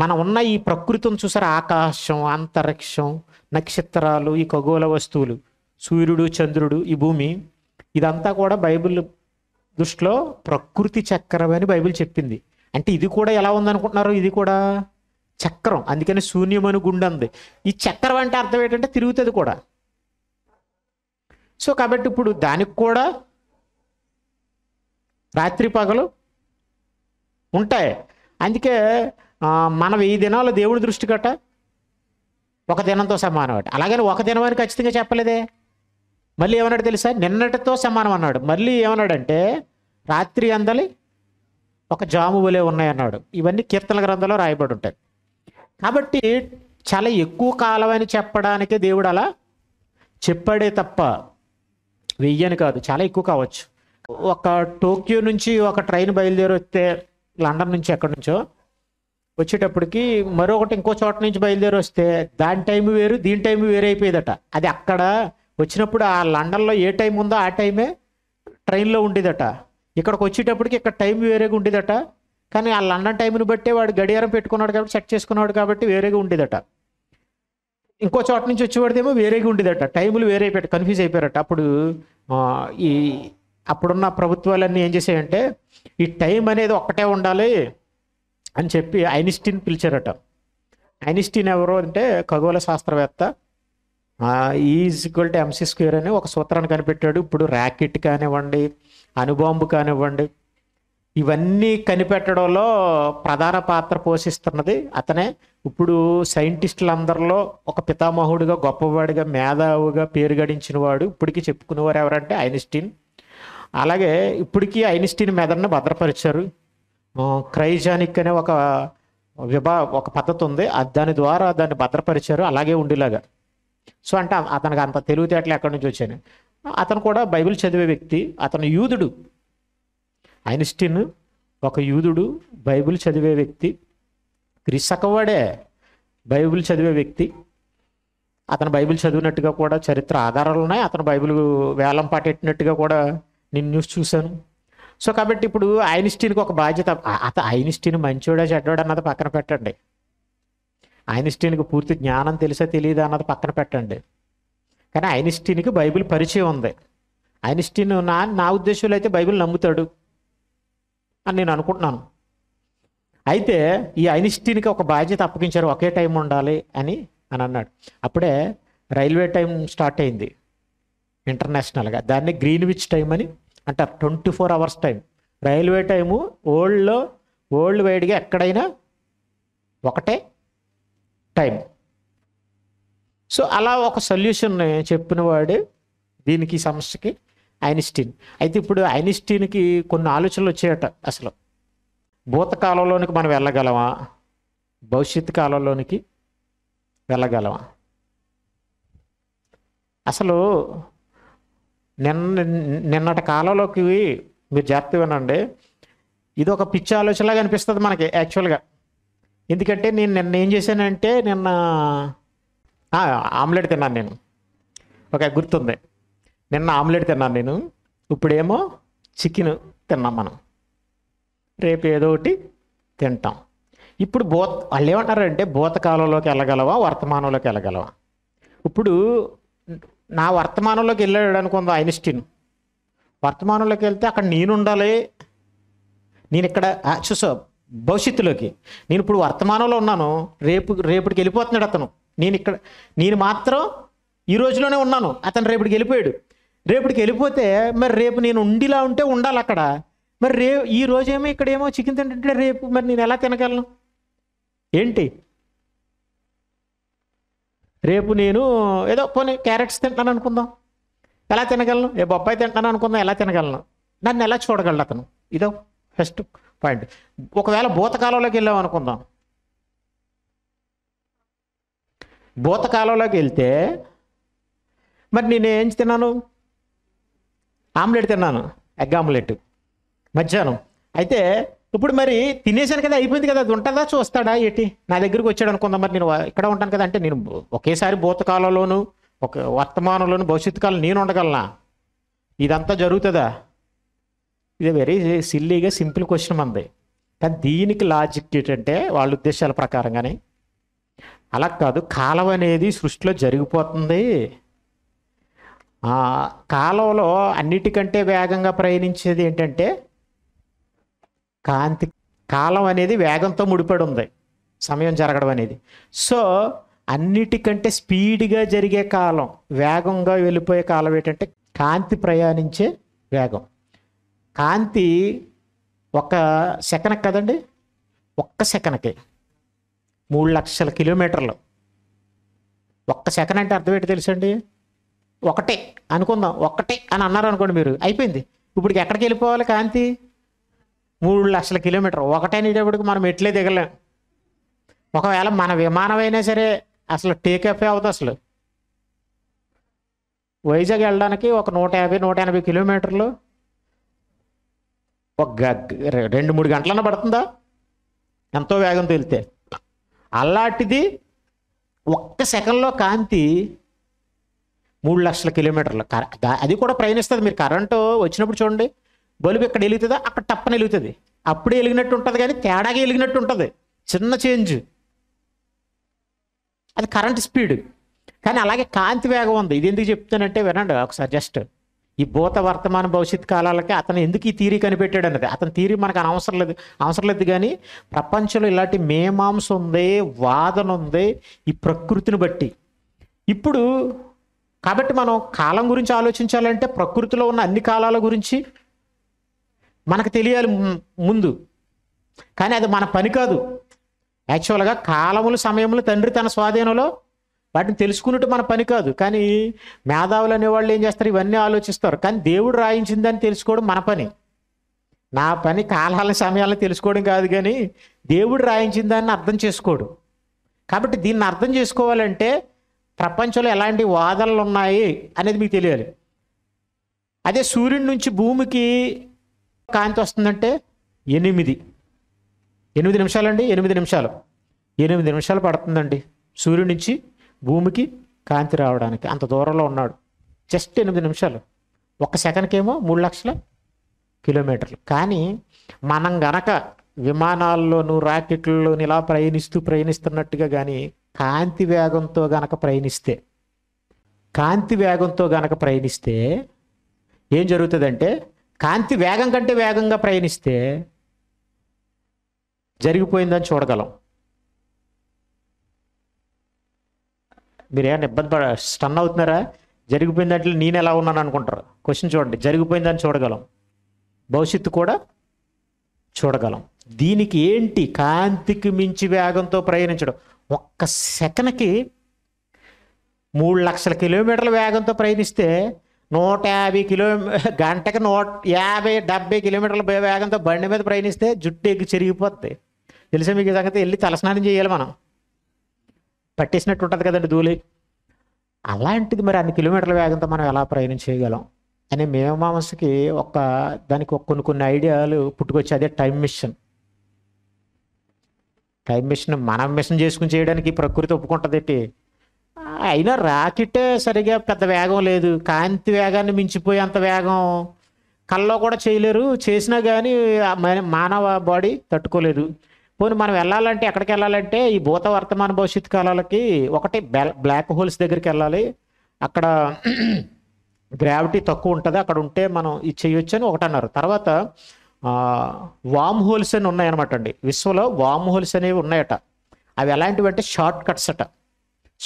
మన ఉన్న ఈ ప్రకృతిని చూసారు ఆకాశం అంతరిక్షం నక్షత్రాలు ఈ ఖగోళ వస్తువులు సూర్యుడు చంద్రుడు ఈ భూమి ఇదంతా కూడా బైబిల్ దృష్టిలో ప్రకృతి చక్రం అని బైబిల్ చెప్పింది అంటే ఇది కూడా ఎలా ఉందనుకుంటున్నారు ఇది కూడా చక్రం అందుకని శూన్యమని గుండె ఉంది ఈ చక్రం అంటే అర్థం ఏంటంటే తిరుగుతుంది కూడా సో కాబట్టి ఇప్పుడు దానికి కూడా రాత్రి పగలు ఉంటాయి అందుకే మన వెయ్యి దినాలు దేవుడి దృష్టి కట్ట ఒక దినంతో సమానం అట అలాగని ఒక దినం అని ఖచ్చితంగా చెప్పలేదే మళ్ళీ ఏమన్నాడు తెలుసా నిన్నటితో సమానం అన్నాడు మళ్ళీ ఏమన్నాడంటే రాత్రి అందలి ఒక జాము వలె ఉన్నాయన్నాడు ఇవన్నీ కీర్తన గ్రంథంలో రాయబడి ఉంటాయి కాబట్టి చాలా ఎక్కువ కాలం అని చెప్పడానికే దేవుడు అలా చెప్పాడే తప్ప వెయ్యని కాదు చాలా ఎక్కువ కావచ్చు ఒక టోక్యో నుంచి ఒక ట్రైన్ బయలుదేరి వస్తే లండన్ నుంచి ఎక్కడి నుంచో వచ్చేటప్పటికి మరొకటి ఇంకో చోట నుంచి బయలుదేరి వస్తే దాని టైం వేరు దీని టైం వేరే వేరైపోయేదట అది అక్కడ వచ్చినప్పుడు ఆ లండన్లో ఏ టైం ఉందో ఆ టైమే ట్రైన్లో ఉండేదట ఇక్కడికి వచ్చేటప్పటికి ఇక్కడ టైం వేరేగా ఉండేదట కానీ ఆ లండన్ టైంని బట్టే వాడు గడియారం పెట్టుకున్నాడు కాబట్టి సెట్ చేసుకున్నాడు కాబట్టి వేరేగా ఉండేదట ఇంకో చోట నుంచి వచ్చేవాడిదేమో వేరేగా ఉండేదట టైములు వేరే పెట్ట కన్ఫ్యూజ్ అయిపోయారట అప్పుడు ఈ అప్పుడున్న ప్రభుత్వాలన్నీ ఏం చేసాయంటే ఈ టైం అనేది ఒక్కటే ఉండాలి అని చెప్పి ఐనిస్టీన్ పిలిచారట ఐనిస్టీన్ ఎవరు అంటే ఖగోళ శాస్త్రవేత్త is equal to M C square అని ఒక సూత్రాన్ని కనిపెట్టాడు ఇప్పుడు ర్యాకెట్ కానివ్వండి అనుబాంబు కానివ్వండి ఇవన్నీ కనిపెట్టడంలో ప్రధాన పాత్ర పోషిస్తున్నది అతనే ఇప్పుడు సైంటిస్టులందరిలో ఒక పితామహుడిగా గొప్పవాడిగా మేధావుగా పేరు గడించిన వాడు ఇప్పటికీ చెప్పుకునేవారు ఎవరంటే ఐన్స్టీన్ అలాగే ఇప్పటికీ ఐన్స్టీన్ మెదడుని భద్రపరిచారు క్రైజానిక్ అనే ఒక విభా ఒక పద్ధతి ఉంది దాని ద్వారా దాన్ని భద్రపరిచారు అలాగే ఉండేలాగా సో అంటే అతనికి అంత తెలివితేటలు ఎక్కడి నుంచి వచ్చాను అతను కూడా బైబిల్ చదివే వ్యక్తి అతను యూదుడు ఐన్స్టీన్ ఒక యూదుడు బైబిల్ చదివే వ్యక్తి క్రిసకవాడే బైబిల్ చదివే వ్యక్తి అతను బైబిల్ చదివినట్టుగా కూడా చరిత్ర ఆధారాలు ఉన్నాయి అతను బైబిల్ వేలం పాటెట్టినట్టుగా కూడా నేను న్యూస్ చూశాను సో కాబట్టి ఇప్పుడు ఐన్స్టీన్కి ఒక బాధ్యత అత ఐన్స్టీన్ మంచివాడే చెడ్డవాడు అన్నది పక్కన పెట్టండి ఐన్స్టీన్కి పూర్తి జ్ఞానం తెలిసే తెలియదు అన్నది పక్కన పెట్టండి కానీ ఐన్స్టీన్కి బైబిల్ పరిచయం ఉంది ఐన్స్టీన్ నా నా ఉద్దేశంలో అయితే బైబిల్ నమ్ముతాడు అని నేను అనుకుంటున్నాను అయితే ఈ ఐన్స్టీన్కి ఒక బాధ్యత అప్పగించారు ఒకే టైం ఉండాలి అని అని అన్నాడు అప్పుడే రైల్వే టైం స్టార్ట్ అయింది ఇంటర్నేషనల్గా దాన్ని గ్రీన్విచ్ టైం అని అంటారు twenty four hours time railway time ఓల్డ్లో ఓల్డ్ వైడ్గా ఎక్కడైనా ఒకటే టైం సో అలా ఒక సొల్యూషన్ చెప్పినవాడే దీనికి సమస్యకి ఐన్స్టీన్ అయితే ఇప్పుడు ఐన్స్టీన్కి కొన్ని ఆలోచనలు వచ్చాయట అసలు భూతకాలంలోనికి మనం వెళ్ళగలమా భవిష్యత్ కాలంలోనికి వెళ్ళగలమా అసలు నిన్న నిన్నటి కాలంలోకి మీరు జాగ్రత్త వినండి ఇది ఒక పిచ్చి ఆలోచనలాగా అనిపిస్తుంది మనకి యాక్చువల్గా ఎందుకంటే నేను నిన్న ఏం చేశానంటే నిన్న ఆమ్లెట్ తిన్నాను నేను ఒక గుర్తుంది నిన్న ఆమ్లెట్ తిన్నాను నేను ఇప్పుడేమో చికెన్ తిన్నాం మనం రేపు ఏదో ఒకటి తింటాం ఇప్పుడు భూత వాళ్ళు ఏమంటారంటే భూతకాలంలోకి వెళ్ళగలవా వర్తమానంలోకి వెళ్ళగలవా ఇప్పుడు నా వర్తమానంలోకి వెళ్ళాడు అనుకుంది ఐన్స్టీన్ వర్తమానంలోకి వెళ్తే అక్కడ నేను ఉండాలి నేను ఇక్కడ చూసా భవిష్యత్తులోకి నేను ఇప్పుడు వర్తమానంలో ఉన్నాను రేపు రేపుకి వెళ్ళిపోతున్నాడు అతను నేను ఇక్కడ నేను మాత్రం ఈ రోజులోనే ఉన్నాను అతను రేపటికి వెళ్ళిపోయాడు రేపటికి వెళ్ళిపోతే మరి రేపు నేను ఉండిలా ఉంటే ఉండాలి అక్కడ మరి రే ఈ రోజేమో ఇక్కడేమో చికెన్ తింటుంటే రేపు మరి నేను ఎలా తినగలను ఏంటి రేపు నేను ఏదో పోనీ క్యారెట్స్ తింటాను అనుకుందాం ఎలా తినగలను ఏ బొప్పాయి తింటాను అనుకుందాం ఎలా తినగలను నన్ను ఎలా చూడగలను అతను ఇదో ఫస్ట్ పాయింట్ ఒకవేళ భూతకాలంలోకి వెళ్ళాం అనుకుందాం భూతకాలంలోకి వెళ్తే మరి నేను ఏం తిన్నాను ఆమ్లెట్ తిన్నాను ఎగ్ ఆమ్లెట్ మధ్యాహ్నం అయితే ఇప్పుడు మరి తినేశాను కదా అయిపోయింది కదా అది ఉంటుందా చూస్తాడా ఏంటి నా దగ్గరికి వచ్చాడు అనుకుందాం మరి నేను ఇక్కడ ఉంటాను కదా అంటే నేను ఒకేసారి భూతకాలంలోను ఒక వర్తమానంలోను భవిష్యత్తు కాలం నేను ఉండగలనా ఇదంతా జరుగుతుందా ఇది వెరీ సిల్లీగా సింపుల్ క్వశ్చన్ మంది కానీ దీనికి లాజిక్ ఏంటంటే వాళ్ళ ఉద్దేశాల ప్రకారంగానే అలా కాదు కాలం అనేది సృష్టిలో జరిగిపోతుంది కాలంలో అన్నిటికంటే వేగంగా ప్రయాణించేది ఏంటంటే కాంతి కాలం అనేది వేగంతో ముడిపడి ఉంది సమయం జరగడం అనేది సో అన్నిటికంటే స్పీడ్గా జరిగే కాలం వేగంగా వెళ్ళిపోయే కాలం ఏంటంటే కాంతి ప్రయాణించే వేగం కాంతి ఒక సెకనక్ కదండి ఒక్క సెకనకే మూడు లక్షల కిలోమీటర్లు ఒక్క సెకండ్ అంటే అర్థం ఏంటి తెలుసండి ఒకటే అనుకుందాం ఒకటే అని అన్నారు అనుకోండి మీరు అయిపోయింది ఇప్పుడు ఎక్కడికి వెళ్ళిపోవాలి కాంతి మూడు లక్షల కిలోమీటర్ ఒకటే అనేటప్పటికి మనం ఎట్లే దిగలేం ఒకవేళ మన విమానమైనా సరే అసలు టేకప్ అవ్వదు అసలు వైజాగ్ వెళ్ళడానికి ఒక నూట యాభై నూట ఎనభై కిలోమీటర్లు ఒక రెండు మూడు గంటలన్నా పడుతుందా ఎంతో వేగంతో వెళ్తే అలాంటిది ఒక్క సెకండ్లో కాంతి మూడు లక్షల కిలోమీటర్లు అది కూడా ప్రయాణిస్తుంది మీరు కరెంటు వచ్చినప్పుడు చూడండి బల్బు ఎక్కడ వెలుగుతుందో అక్కడ తప్పని వెలుగుతుంది అప్పుడే వెలిగినట్టు ఉంటుంది కానీ తేడాగా వెలిగినట్టు ఉంటుంది చిన్న చేంజ్ అది కరెంట్ స్పీడ్ కానీ అలాగే కాంతి వేగం ఉంది ఇది ఎందుకు చెప్తానంటే వినండి ఒకసారి జస్ట్ ఈ భూత వర్తమాన భవిష్యత్ కాలాలకి అతను ఎందుకు ఈ తీరి కనిపెట్టాడు అన్నది అతని తీరి మనకు అనవసరం లేదు అవసరం లేదు కానీ ప్రపంచంలో ఇలాంటి మేమాంస ఉంది వాదన ఉంది ఈ ప్రకృతిని బట్టి ఇప్పుడు కాబట్టి మనం కాలం గురించి ఆలోచించాలంటే ప్రకృతిలో ఉన్న అన్ని కాలాల గురించి మనకు తెలియాలి ముందు కానీ అది మన పని కాదు యాక్చువల్గా కాలములు సమయములు తండ్రి తన స్వాధీనంలో వాటిని తెలుసుకున్నట్టు మన పని కాదు కానీ మేధావులు అనేవాళ్ళు ఏం చేస్తారు ఇవన్నీ ఆలోచిస్తారు కానీ దేవుడు రాయించిందని తెలుసుకోవడం మన పని నా పని కాలాల సమయాలను తెలుసుకోవడం కాదు కానీ దేవుడు రాయించిందాన్ని అర్థం చేసుకోడు కాబట్టి దీన్ని అర్థం చేసుకోవాలంటే ప్రపంచంలో ఎలాంటి వాదనలు ఉన్నాయి అనేది మీకు తెలియాలి అదే సూర్యుడి నుంచి భూమికి కాంతి వస్తుందంటే ఎనిమిది ఎనిమిది నిమిషాలండి ఎనిమిది నిమిషాలు ఎనిమిది నిమిషాలు పడుతుందండి సూర్యుడి నుంచి భూమికి కాంతి రావడానికి అంత దూరంలో ఉన్నాడు జస్ట్ ఎనిమిది నిమిషాలు ఒక సెకండ్కేమో మూడు లక్షల కిలోమీటర్లు కానీ మనం గనక విమానాల్లోనూ రాకెట్లలోనూ ఇలా ప్రయాణిస్తూ ప్రయాణిస్తున్నట్టుగా కానీ కాంతి వేగంతో గనక ప్రయాణిస్తే కాంతి వేగంతో గనక ప్రయాణిస్తే ఏం జరుగుతుందంటే కాంతి వేగం కంటే వేగంగా ప్రయాణిస్తే జరిగిపోయిందని చూడగలం మీరు ఏమైనా ఇబ్బంది పడ స్టన్ అవుతున్నారా జరిగిపోయిన దాంట్లో నేను ఎలా ఉన్నాను అనుకుంటారు క్వశ్చన్ చూడండి జరిగిపోయిందని చూడగలం భవిష్యత్తు కూడా చూడగలం దీనికి ఏంటి కాంతికి మించి వేగంతో ప్రయాణించడం ఒక్క సెకన్కి మూడు లక్షల కిలోమీటర్ల వేగంతో ప్రయాణిస్తే నూట యాభై కిలో గంటకి నూట యాభై డెబ్బై కిలోమీటర్ల వేగంతో బండి మీద ప్రయాణిస్తే జుట్టు ఎగ్గి చెరిగిపోద్ది తెలిసే మీకు సంగతి వెళ్ళి తలస్నానం చేయాలి మనం పట్టేసినట్టు ఉంటుంది కదండి ధూళి అలాంటిది మరి అన్ని కిలోమీటర్ల వేగంతో మనం ఎలా ప్రయాణం చేయగలం అని మేమమాంసకి ఒక దానికి కొన్ని కొన్ని ఐడియాలు పుట్టుకొచ్చి అదే టైం మిషన్ టైం మిషన్ మనం మిషన్ చేసుకుని చేయడానికి ప్రకృతి ఏంటి అయినా రాకెటే సరిగా పెద్ద వేగం లేదు కాంతి వేగాన్ని మించిపోయి అంత వేగం కల్లో కూడా చేయలేరు చేసినా కానీ మానవ బాడీ తట్టుకోలేదు పోనీ మనం వెళ్ళాలంటే ఎక్కడికి వెళ్ళాలంటే ఈ భూత వర్తమాన భవిష్యత్ కాలాలకి ఒకటి బ్లాక్ హోల్స్ దగ్గరికి వెళ్ళాలి అక్కడ గ్రావిటీ [clears throat] తక్కువ ఉంటుంది అక్కడ ఉంటే మనం ఇది చేయొచ్చు అని ఒకటి అన్నారు తర్వాత వామ్ హోల్స్ అని ఉన్నాయన్నమాట అండి విశ్వలో వామ్ హోల్స్ అనేవి ఉన్నాయట అవి ఎలాంటివి అంటే షార్ట్ కట్స్ అట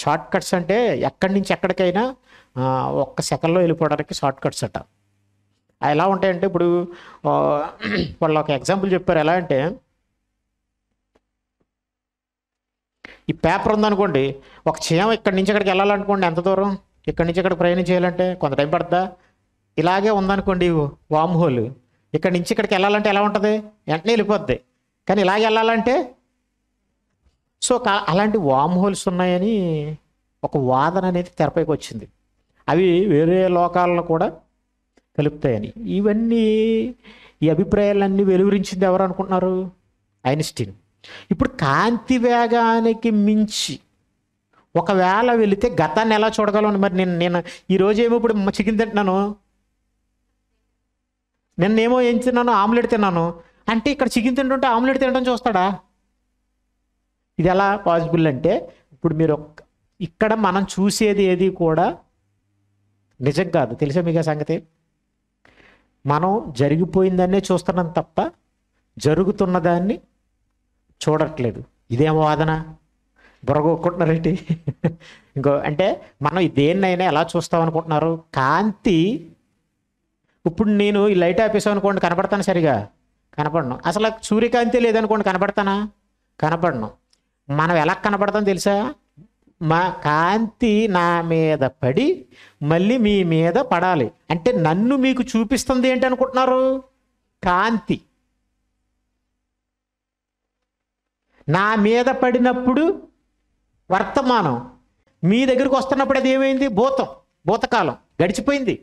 షార్ట్ కట్స్ అంటే ఎక్కడి నుంచి ఎక్కడికైనా ఒక్క సెకండ్లో వెళ్ళిపోవడానికి షార్ట్ కట్స్ అట ఎలా ఉంటాయంటే ఇప్పుడు [clears throat] వాళ్ళు ఒక ఎగ్జాంపుల్ చెప్పారు ఎలా అంటే ఈ పేపర్ ఉందనుకోండి ఒక చీమ ఇక్కడి నుంచి ఇక్కడికి వెళ్ళాలనుకోండి ఎంత దూరం ఇక్కడి నుంచి ఇక్కడ ప్రయాణం చేయాలంటే కొంత టైం పడుతుందా ఇలాగే ఉందనుకోండి వామ్ హోల్ ఇక్కడి నుంచి ఇక్కడికి వెళ్ళాలంటే ఎలా ఉంటుంది వెంటనే వెళ్ళిపోద్ది కానీ ఇలాగే వెళ్ళాలంటే సో అలాంటి వామ్ హోల్స్ ఉన్నాయని ఒక వాదన అనేది తెరపైకి వచ్చింది అవి వేరే లోకాలను కూడా కలుపుతాయని ఇవన్నీ ఈ అభిప్రాయాలన్నీ వెలువరించింది ఎవరు అనుకుంటున్నారు ఐన్స్టీన్ ఇప్పుడు కాంతి వేగానికి మించి ఒకవేళ వెళితే గతాన్ని ఎలా చూడగలను మరి నేను నేను ఈరోజు ఏమో ఇప్పుడు చికెన్ తింటున్నాను నిన్నేమో ఏం తిన్నాను ఆమ్లెట్ తిన్నాను అంటే ఇక్కడ చికెన్ తింటుంటే ఆమ్లెట్ తినడం చూస్తాడా ఇది ఎలా పాసిబుల్ అంటే ఇప్పుడు మీరు ఇక్కడ మనం చూసేది ఏది కూడా నిజం కాదు తెలుసా మీకు సంగతి మనం జరిగిపోయిందన్నే చూస్తున్నాం తప్ప జరుగుతున్నదాన్ని చూడట్లేదు ఇదేమో వాదన బుర్రగొక్కుంటున్నారేంటి ఇంకో అంటే మనం దేన్నైనా ఎలా చూస్తాం అనుకుంటున్నారు కాంతి ఇప్పుడు నేను ఈ లైట్ ఆపేసాం అనుకోండి కనపడతాను సరిగా కనపడను అసలు సూర్యకాంతి లేదనుకోండి కనపడతానా కనపడను మనం ఎలా కనపడతాం తెలుసా మా కాంతి నా మీద పడి మళ్ళీ మీ మీద పడాలి అంటే నన్ను మీకు చూపిస్తుంది ఏంటి అనుకుంటున్నారు కాంతి నా మీద పడినప్పుడు వర్తమానం మీ దగ్గరికి వస్తున్నప్పుడు అది ఏమైంది భూతం భూతకాలం గడిచిపోయింది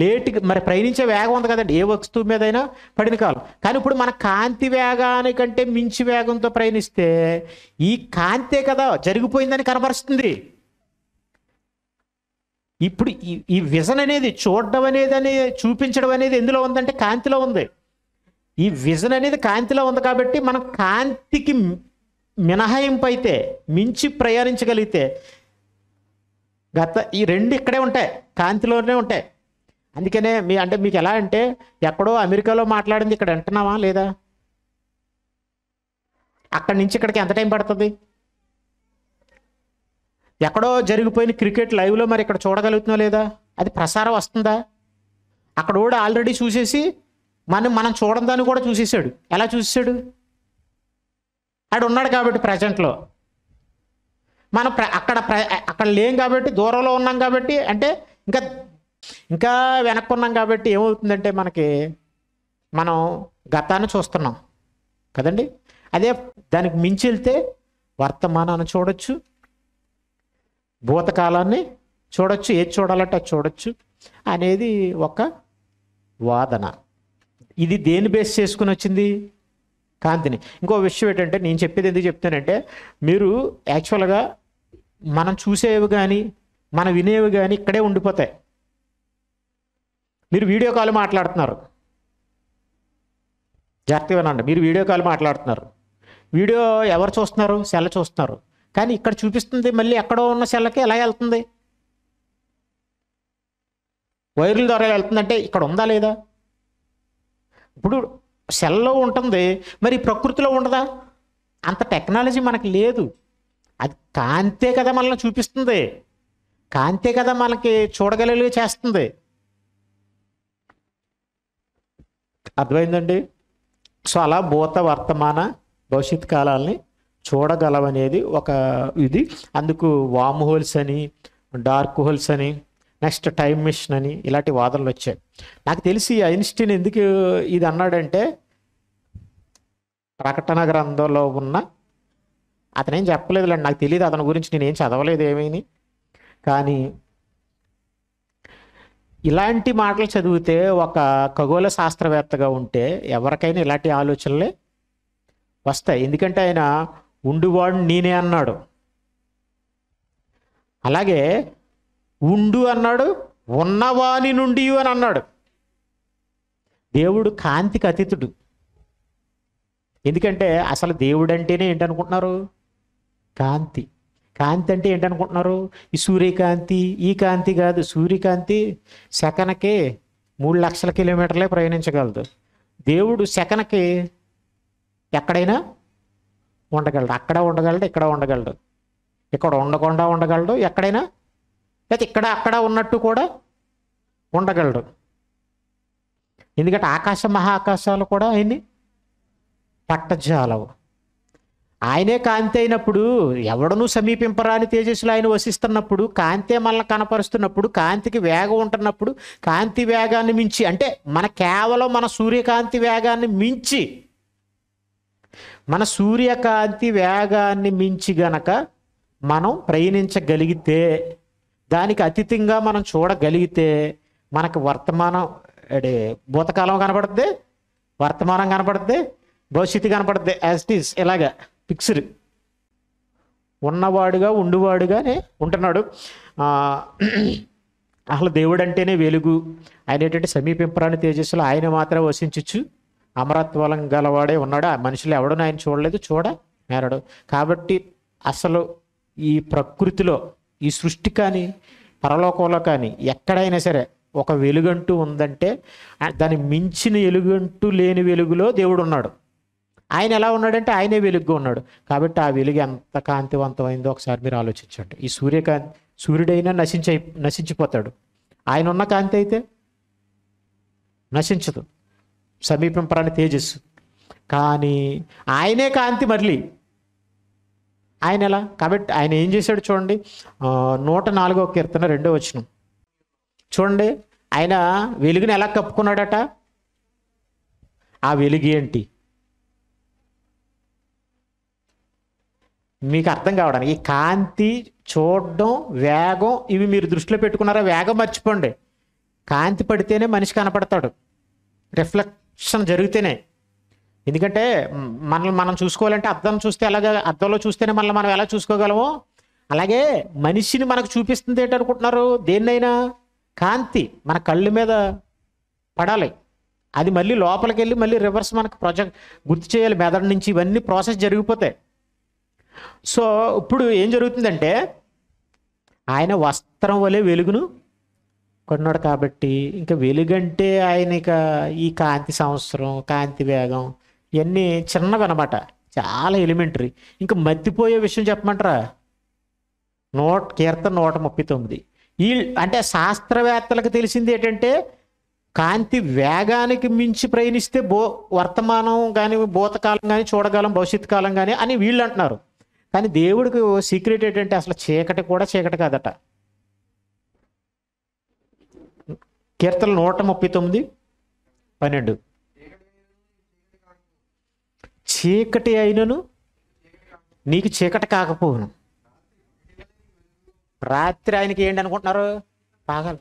లేటుగా మరి ప్రయాణించే వేగం ఉంది కదండి ఏ వస్తువు మీద అయినా పడిన కాలం కానీ ఇప్పుడు మన కాంతి వేగానికంటే మించి వేగంతో ప్రయాణిస్తే ఈ కాంతే కదా జరిగిపోయిందని కనబరుస్తుంది ఇప్పుడు ఈ విజన్ అనేది చూడడం అనేది చూపించడం అనేది ఎందులో ఉందంటే కాంతిలో ఉంది ఈ విజన్ అనేది కాంతిలో ఉంది కాబట్టి మనం కాంతికి మినహాయింపు అయితే మించి ప్రయాణించగలిగితే గత ఈ రెండు ఇక్కడే ఉంటాయి కాంతిలోనే ఉంటాయి అందుకనే మీ అంటే మీకు ఎలా అంటే ఎక్కడో అమెరికాలో మాట్లాడింది ఇక్కడ వింటున్నావా లేదా అక్కడి నుంచి ఇక్కడికి ఎంత టైం పడుతుంది ఎక్కడో జరిగిపోయిన క్రికెట్ లైవ్లో మరి ఇక్కడ చూడగలుగుతున్నావు లేదా అది ప్రసారం వస్తుందా అక్కడ కూడా ఆల్రెడీ చూసేసి మనం మనం చూడందాన్ని కూడా చూసేసాడు ఎలా చూసేసాడు ఆడు ఉన్నాడు కాబట్టి ప్రజెంట్లో మనం ప్ర అక్కడ ప్ర అక్కడ లేం కాబట్టి దూరంలో ఉన్నాం కాబట్టి అంటే ఇంకా ఇంకా వెనక్కున్నాం కాబట్టి ఏమవుతుందంటే మనకి మనం గతాన్ని చూస్తున్నాం కదండి అదే దానికి మించి వెళ్తే వర్తమానాన్ని చూడొచ్చు భూతకాలాన్ని చూడొచ్చు ఏది చూడాలంటే అది చూడొచ్చు అనేది ఒక వాదన ఇది దేని బేస్ చేసుకుని వచ్చింది కాంతిని ఇంకో విషయం ఏంటంటే నేను చెప్పేది ఎందుకు చెప్తానంటే మీరు యాక్చువల్గా మనం చూసేవి కానీ మనం వినేవి కానీ ఇక్కడే ఉండిపోతాయి మీరు వీడియో కాల్ మాట్లాడుతున్నారు జాగ్రత్తగా వినండి మీరు వీడియో కాల్ మాట్లాడుతున్నారు వీడియో ఎవరు చూస్తున్నారు సెల్ చూస్తున్నారు కానీ ఇక్కడ చూపిస్తుంది మళ్ళీ ఎక్కడో ఉన్న సెల్లకి ఎలా వెళ్తుంది వైర్ల ద్వారా వెళ్తుందంటే ఇక్కడ ఉందా లేదా ఇప్పుడు సెల్లో ఉంటుంది మరి ప్రకృతిలో ఉండదా అంత టెక్నాలజీ మనకి లేదు అది కాంతే కదా మనల్ని చూపిస్తుంది కాంతే కదా మనకి చూడగలిగే చేస్తుంది అర్థమైందండి సో అలా భూత వర్తమాన భవిష్యత్ కాలాలని చూడగలవనేది ఒక ఇది అందుకు వామ్ హోల్స్ అని డార్క్ హోల్స్ అని నెక్స్ట్ టైం మిషన్ అని ఇలాంటి వాదనలు వచ్చాయి నాకు తెలిసి ఐన్స్టీన్ ఎందుకు ఇది అన్నాడంటే ప్రకటన గ్రంథంలో ఉన్న అతనేం చెప్పలేదులేండి నాకు తెలియదు అతని గురించి నేనేం చదవలేదు ఏమీని కానీ ఇలాంటి మాటలు చదివితే ఒక ఖగోళ శాస్త్రవేత్తగా ఉంటే ఎవరికైనా ఇలాంటి ఆలోచనలే వస్తాయి ఎందుకంటే ఆయన ఉండివాడు నేనే అన్నాడు అలాగే ఉండు అన్నాడు ఉన్నవాని నుండి అని అన్నాడు దేవుడు కాంతికి అతీతుడు ఎందుకంటే అసలు దేవుడు అంటేనే ఏంటనుకుంటున్నారు కాంతి కాంతి అంటే ఏంటనుకుంటున్నారు ఈ సూర్యకాంతి ఈ కాంతి కాదు సూర్యకాంతి సెకనకి మూడు లక్షల కిలోమీటర్లే ప్రయాణించగలదు దేవుడు సెకనకి ఎక్కడైనా ఉండగలడు అక్కడ ఉండగలడు ఇక్కడ ఉండగలడు ఇక్కడ ఉండకుండా ఉండగలడు ఎక్కడైనా లేకపోతే ఇక్కడ అక్కడ ఉన్నట్టు కూడా ఉండగలడు ఎందుకంటే ఆకాశ మహాకాశాలు కూడా ఆయన్ని పట్టజాలవు ఆయనే కాంతి అయినప్పుడు ఎవడను సమీపింపరాని తేజస్సులు ఆయన వసిస్తున్నప్పుడు కాంతే మనల్ని కనపరుస్తున్నప్పుడు కాంతికి వేగం ఉంటున్నప్పుడు కాంతి వేగాన్ని మించి అంటే మన కేవలం మన సూర్యకాంతి వేగాన్ని మించి మన సూర్యకాంతి వేగాన్ని మించి గనక మనం ప్రయాణించగలిగితే దానికి అతీతంగా మనం చూడగలిగితే మనకు వర్తమానం భూతకాలం కనపడుద్ది వర్తమానం కనపడుద్ది భవిష్యత్తు కనపడుద్ది యాజ్ ఇట్ ఈస్ ఇలాగా ఫిక్స్డ్ ఉన్నవాడుగా ఉండువాడుగానే ఉంటున్నాడు అసలు దేవుడు అంటేనే వెలుగు అయినటువంటి సమీపింపరాని తేజస్సులో ఆయన మాత్రం వసించచ్చు అమరత్వలం గలవాడే ఉన్నాడు ఆ మనుషులు ఎవడనూ ఆయన చూడలేదు చూడ మేరడు కాబట్టి అసలు ఈ ప్రకృతిలో ఈ సృష్టి కానీ పరలోకంలో కానీ ఎక్కడైనా సరే ఒక వెలుగంటూ ఉందంటే దాని మించిన వెలుగంటూ లేని వెలుగులో దేవుడు ఉన్నాడు ఆయన ఎలా ఉన్నాడంటే ఆయనే వెలుగుగా ఉన్నాడు కాబట్టి ఆ వెలుగు ఎంత కాంతివంతమైందో ఒకసారి మీరు ఆలోచించండి ఈ సూర్యకాంతి సూర్యుడైనా నశించ నశించిపోతాడు ఆయన ఉన్న కాంతి అయితే నశించదు సమీపం ప్రాణ తేజస్సు కానీ ఆయనే కాంతి మళ్ళీ ఆయన ఎలా కాబట్టి ఆయన ఏం చేశాడు చూడండి నూట నాలుగో కీర్తన రెండో వచ్చిన చూడండి ఆయన వెలుగుని ఎలా కప్పుకున్నాడట ఆ వెలుగు ఏంటి మీకు అర్థం కావడానికి ఈ కాంతి చూడడం వేగం ఇవి మీరు దృష్టిలో పెట్టుకున్నారా వేగం మర్చిపోండి కాంతి పడితేనే మనిషి కనపడతాడు రిఫ్లెక్షన్ జరిగితేనే ఎందుకంటే మనల్ని మనం చూసుకోవాలంటే అర్థం చూస్తే అలాగే అర్థంలో చూస్తేనే మనల్ని మనం ఎలా చూసుకోగలము అలాగే మనిషిని మనకు చూపిస్తుంది ఏంటనుకుంటున్నారు దేన్నైనా కాంతి మన కళ్ళు మీద పడాలి అది మళ్ళీ లోపలికి వెళ్ళి మళ్ళీ రివర్స్ మనకు ప్రొజెక్ట్ గుర్తు చేయాలి మెదడు నుంచి ఇవన్నీ ప్రాసెస్ జరిగిపోతాయి సో ఇప్పుడు ఏం జరుగుతుందంటే ఆయన వస్త్రం వలె వెలుగును కొన్నాడు కాబట్టి ఇంకా వెలుగంటే ఆయన ఇక ఈ కాంతి సంవత్సరం కాంతి వేగం ఇవన్నీ చిన్నవి అనమాట చాలా ఎలిమెంటరీ ఇంకా మర్తిపోయే విషయం చెప్పమంటారా నూట కీర్తన నూట ముప్పై తొమ్మిది ఈ అంటే శాస్త్రవేత్తలకు తెలిసింది ఏంటంటే కాంతి వేగానికి మించి ప్రయాణిస్తే భూ వర్తమానం కానీ భూతకాలం కానీ చూడగలం భవిష్యత్ కాలం కానీ అని వీళ్ళు అంటున్నారు కానీ దేవుడికి సీక్రెట్ ఏంటంటే అసలు చీకటి కూడా చీకటి కాదట కీర్తన నూట ముప్పై తొమ్మిది పన్నెండు చీకటి అయినను నీకు చీకటి కాకపోను రాత్రి ఆయనకి ఏంటి అనుకుంటున్నారు పగలు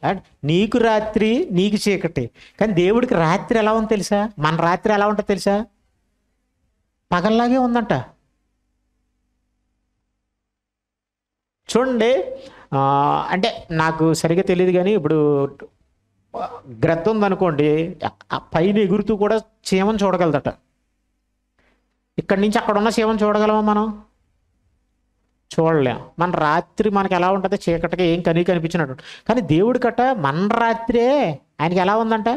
నీకు రాత్రి నీకు చీకటి కానీ దేవుడికి రాత్రి ఎలా ఉందో తెలుసా మన రాత్రి ఎలా ఉంటుంది తెలుసా పగల్లాగే ఉందంట చూడండి అంటే నాకు సరిగ్గా తెలియదు కానీ ఇప్పుడు గ్రద్ద ఉందనుకోండి పైన ఎగురుతూ కూడా చీమని చూడగలదట ఇక్కడి నుంచి అక్కడ ఉన్న శివం చూడగలమా మనం చూడలేం మన రాత్రి మనకి ఎలా ఉంటుంది చీకటిగా ఏం కనీ కనిపించినట్టు కానీ దేవుడి కట్ట మన రాత్రే ఆయనకి ఎలా ఉందంట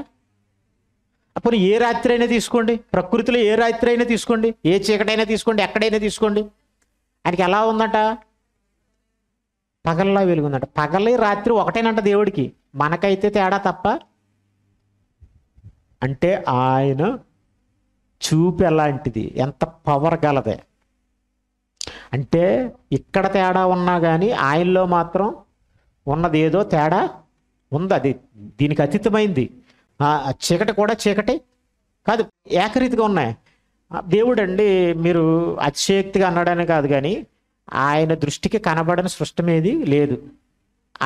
అప్పుడు ఏ రాత్రి అయినా తీసుకోండి ప్రకృతిలో ఏ రాత్రి అయినా తీసుకోండి ఏ చీకటైనా తీసుకోండి ఎక్కడైనా తీసుకోండి ఆయనకి ఎలా ఉందంట పగల్లా వెలుగుందంట పగలి రాత్రి ఒకటేనంట దేవుడికి మనకైతే తేడా తప్ప అంటే ఆయన చూపు ఎలాంటిది ఎంత పవర్ గలదే అంటే ఇక్కడ తేడా ఉన్నా కానీ ఆయనలో మాత్రం ఉన్నది ఏదో తేడా ఉంది అది దీనికి అతీతమైంది చీకటి కూడా చీకటి కాదు ఏకరీతిగా ఉన్నాయి దేవుడు అండి మీరు అతిశయక్తిగా అన్నాడని కాదు కానీ ఆయన దృష్టికి కనబడని సృష్టమేది లేదు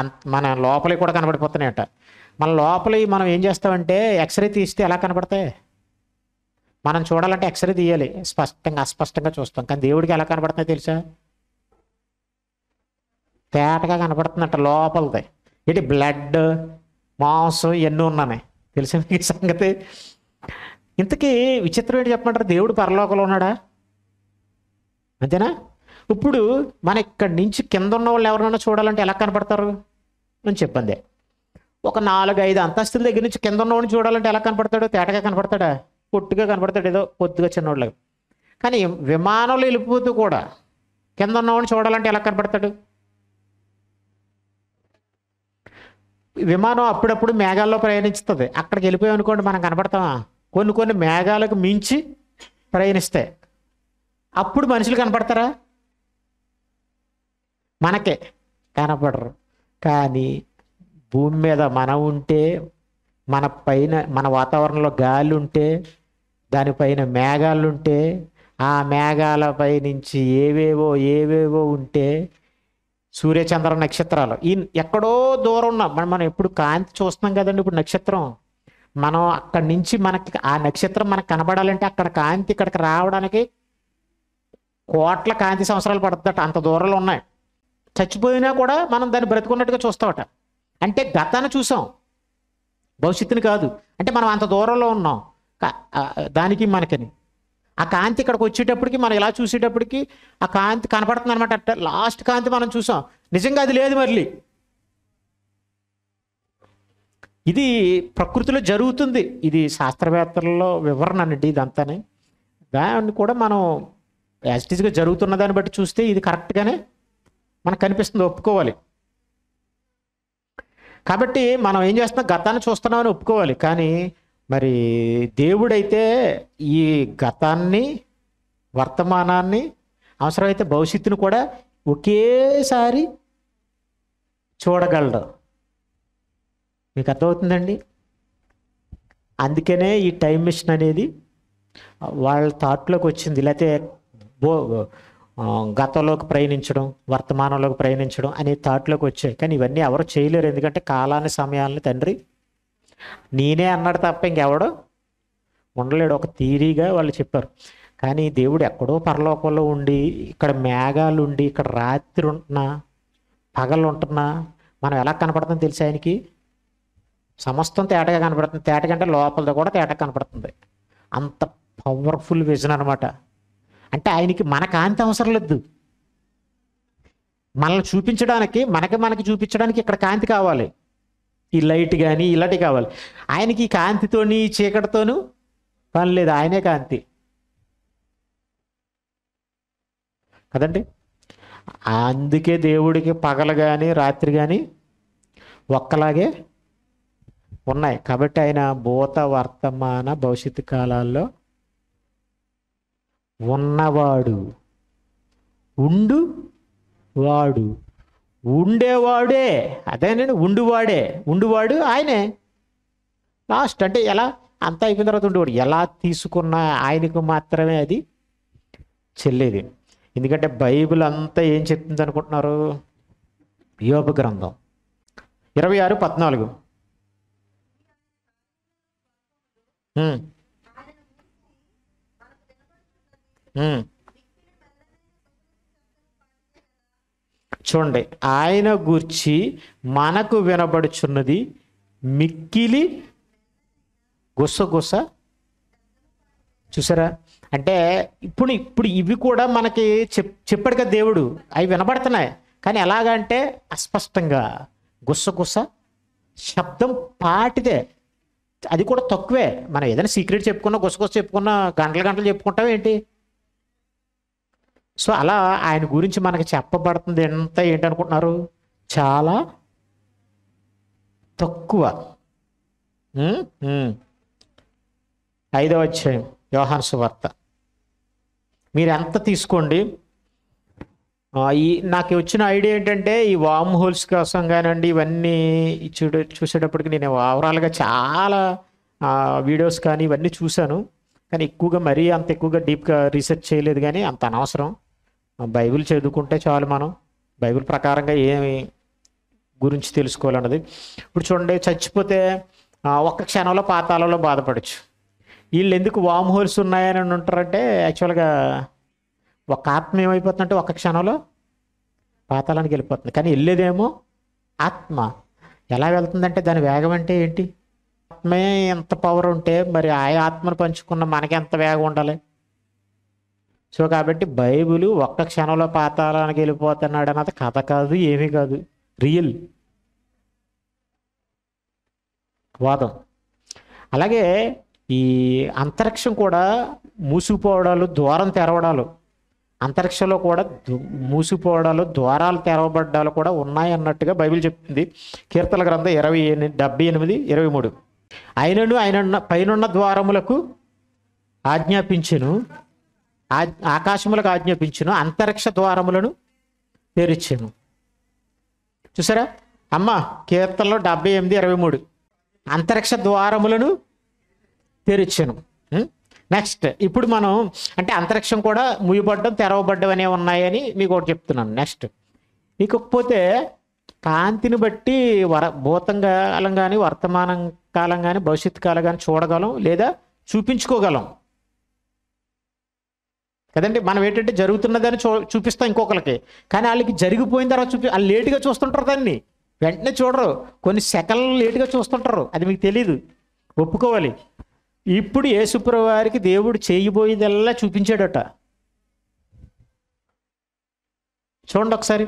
అంత మన లోపలి కూడా కనబడిపోతున్నాయట మన లోపలి మనం ఏం చేస్తామంటే ఎక్స్రే తీస్తే ఎలా కనబడతాయి మనం చూడాలంటే ఎక్స్రే తీయాలి స్పష్టంగా అస్పష్టంగా చూస్తాం కానీ దేవుడికి ఎలా కనబడుతుందో తెలుసా తేటగా అంట లోపలిది ఇటు బ్లడ్ మాంసం ఇవన్నీ ఉన్నాయి తెలిసిన ఈ సంగతి ఇంతకీ విచిత్రం ఏంటి చెప్పమంటారు దేవుడు పరలోకంలో ఉన్నాడా అంతేనా ఇప్పుడు మన ఇక్కడి నుంచి కింద ఉన్న వాళ్ళు ఎవరినైనా చూడాలంటే ఎలా కనపడతారు అని చెప్పిందే ఒక నాలుగు ఐదు అంతస్తుల దగ్గర నుంచి కింద ఉన్నవాడిని చూడాలంటే ఎలా కనపడతాడో తేటగా కనపడతాడా పొట్టుగా కనబడతాడు ఏదో పొద్దుగా చిన్నోళ్ళకి కానీ విమానంలో వెళ్ళిపోతూ కూడా కింద ఉన్నవాడిని చూడాలంటే ఎలా కనపడతాడు విమానం అప్పుడప్పుడు మేఘాల్లో ప్రయాణిస్తుంది అక్కడికి వెళ్ళిపోయాం అనుకోండి మనం కనపడతామా కొన్ని కొన్ని మేఘాలకు మించి ప్రయాణిస్తాయి అప్పుడు మనుషులు కనపడతారా మనకే కనపడరు కానీ భూమి మీద మనం ఉంటే మన పైన మన వాతావరణంలో గాలి ఉంటే దానిపైన మేఘాలుంటే ఆ మేఘాలపై నుంచి ఏవేవో ఏవేవో ఉంటే సూర్యచంద్ర నక్షత్రాలు ఈ ఎక్కడో దూరం ఉన్నాం మనం మనం ఎప్పుడు కాంతి చూస్తున్నాం కదండి ఇప్పుడు నక్షత్రం మనం అక్కడి నుంచి మనకి ఆ నక్షత్రం మనకు కనబడాలంటే అక్కడ కాంతి ఇక్కడికి రావడానికి కోట్ల కాంతి సంవత్సరాలు పడుతుందట అంత దూరంలో ఉన్నాయి చచ్చిపోయినా కూడా మనం దాన్ని బ్రతుకున్నట్టుగా చూస్తామట అంటే గతాన్ని చూసాం భవిష్యత్తుని కాదు అంటే మనం అంత దూరంలో ఉన్నాం దానికి మనకని ఆ కాంతి ఇక్కడికి వచ్చేటప్పటికి మనం ఇలా చూసేటప్పటికి ఆ కాంతి కనపడుతుంది అనమాట లాస్ట్ కాంతి మనం చూసాం నిజంగా అది లేదు మళ్ళీ ఇది ప్రకృతిలో జరుగుతుంది ఇది శాస్త్రవేత్తల్లో వివరణ అండి ఇదంతానే దాన్ని కూడా మనం యాజ్ జరుగుతున్న దాన్ని బట్టి చూస్తే ఇది కరెక్ట్గానే మనకు కనిపిస్తుంది ఒప్పుకోవాలి కాబట్టి మనం ఏం చేస్తున్నాం గతాన్ని చూస్తున్నామని ఒప్పుకోవాలి కానీ మరి దేవుడైతే ఈ గతాన్ని వర్తమానాన్ని అవసరమైతే భవిష్యత్తును కూడా ఒకేసారి చూడగలడు మీకు అర్థమవుతుందండి అందుకనే ఈ టైం మిషన్ అనేది వాళ్ళ థాట్లోకి వచ్చింది లేకపోతే బో గతంలోకి ప్రయాణించడం వర్తమానంలోకి ప్రయాణించడం అనే థాట్లోకి వచ్చాయి కానీ ఇవన్నీ ఎవరు చేయలేరు ఎందుకంటే కాలాన్ని సమయాలని తండ్రి నేనే అన్నాడు తప్ప ఇంకెవడు ఉండలేడు ఒక థీరీగా వాళ్ళు చెప్పారు కానీ దేవుడు ఎక్కడో పరలోకంలో ఉండి ఇక్కడ మేఘాలు ఉండి ఇక్కడ రాత్రి ఉంటున్నా పగలు ఉంటున్నా మనం ఎలా కనపడుతుందో తెలిసి ఆయనకి సమస్తం తేటగా కనపడుతుంది తేట కంటే లోపలది కూడా తేట కనపడుతుంది అంత పవర్ఫుల్ విజన్ అనమాట అంటే ఆయనకి మన కాంతి అవసరం లేదు మనల్ని చూపించడానికి మనకి మనకి చూపించడానికి ఇక్కడ కాంతి కావాలి ఈ లైట్ కానీ ఇలాంటివి కావాలి ఆయనకి కాంతితోని చీకటితోనూ పని లేదు ఆయనే కాంతి కదండి అందుకే దేవుడికి పగలు కానీ రాత్రి కానీ ఒక్కలాగే ఉన్నాయి కాబట్టి ఆయన భూత వర్తమాన భవిష్యత్తు కాలాల్లో ఉన్నవాడు ఉండు వాడు ఉండేవాడే అదేనండి ఉండువాడే ఉండువాడు ఆయనే లాస్ట్ అంటే ఎలా అంత అయిపోయిన తర్వాత ఉండేవాడు ఎలా తీసుకున్నా ఆయనకు మాత్రమే అది చెల్లేది ఎందుకంటే బైబిల్ అంతా ఏం చెప్తుంది అనుకుంటున్నారు యోగ గ్రంథం ఇరవై ఆరు పద్నాలుగు Hmm. చూడండి ఆయన గూర్చి మనకు వినబడుచున్నది మిక్కిలి గుసగుస చూసారా అంటే ఇప్పుడు ఇప్పుడు ఇవి కూడా మనకి చెప్ చెప్పాడు కదా దేవుడు అవి వినబడుతున్నాయి కానీ ఎలాగంటే అస్పష్టంగా గుసగుస శబ్దం పాటిదే అది కూడా తక్కువే మనం ఏదైనా సీక్రెట్ చెప్పుకున్నా గుసగుస చెప్పుకున్నా గంటలు గంటలు చెప్పుకుంటాం ఏంటి సో అలా ఆయన గురించి మనకు చెప్పబడుతుంది ఎంత ఏంటనుకుంటున్నారు చాలా తక్కువ ఐదవ అధ్యాయం యోహాన్ వార్త మీరు ఎంత తీసుకోండి ఈ నాకు వచ్చిన ఐడియా ఏంటంటే ఈ వామ్ హోల్స్ కోసం కానివ్వండి ఇవన్నీ చూడ చూసేటప్పటికి నేను ఓవరాల్గా చాలా వీడియోస్ కానీ ఇవన్నీ చూశాను కానీ ఎక్కువగా మరీ అంత ఎక్కువగా డీప్గా రీసెర్చ్ చేయలేదు కానీ అంత అనవసరం బైబిల్ చదువుకుంటే చాలు మనం బైబిల్ ప్రకారంగా ఏమి గురించి తెలుసుకోవాలన్నది ఇప్పుడు చూడండి చచ్చిపోతే ఒక్క క్షణంలో పాతాలలో బాధపడచ్చు వీళ్ళు ఎందుకు వామ్ హోల్స్ ఉన్నాయని ఉంటారంటే యాక్చువల్గా ఒక ఆత్మ ఏమైపోతుందంటే ఒక్క క్షణంలో పాతాళానికి వెళ్ళిపోతుంది కానీ వెళ్ళేదేమో ఆత్మ ఎలా వెళ్తుందంటే దాని వేగం అంటే ఏంటి ఆత్మే ఎంత పవర్ ఉంటే మరి ఆ ఆత్మను పంచుకున్న మనకి ఎంత వేగం ఉండాలి సో కాబట్టి బైబిల్ ఒక్క క్షణంలో పాతాలానికి వెళ్ళిపోతున్నాడు అన్నది కథ కాదు ఏమీ కాదు రియల్ వాదం అలాగే ఈ అంతరిక్షం కూడా మూసుకుపోవడాలు ద్వారం తెరవడాలు అంతరిక్షంలో కూడా మూసిపోవడాలు ద్వారాలు తెరవబడ్డాలు కూడా ఉన్నాయన్నట్టుగా బైబిల్ చెప్తుంది కీర్తల గ్రంథం ఇరవై ఎనిమిది డెబ్బై ఎనిమిది ఇరవై మూడు ఆయనను ఆయన పైనున్న ద్వారములకు ఆజ్ఞాపించను ఆకాశములకు ఆజ్ఞాపించును అంతరిక్ష ద్వారములను పేరిచ్చాను చూసారా అమ్మ కీర్తనలో డెబ్బై ఎనిమిది ఇరవై మూడు అంతరిక్ష ద్వారములను తెరిచాను నెక్స్ట్ ఇప్పుడు మనం అంటే అంతరిక్షం కూడా ముయ్యబడ్డం తెరవబడ్డం అనేవి ఉన్నాయని మీకు ఒకటి చెప్తున్నాను నెక్స్ట్ ఇకపోతే కాంతిని బట్టి వర భూతం కాలం కానీ వర్తమానం కాలం కానీ భవిష్యత్ కాలం కానీ చూడగలం లేదా చూపించుకోగలం కదండి మనం ఏంటంటే జరుగుతున్నదని చూ చూపిస్తాం ఇంకొకరికి కానీ వాళ్ళకి జరిగిపోయిన తర్వాత చూపి వాళ్ళు లేటుగా చూస్తుంటారు దాన్ని వెంటనే చూడరు కొన్ని సెకండ్లు లేటుగా చూస్తుంటారు అది మీకు తెలియదు ఒప్పుకోవాలి ఇప్పుడు యేసుప్ర వారికి దేవుడు చేయబోయేదల్లా చూపించాడట చూడండి ఒకసారి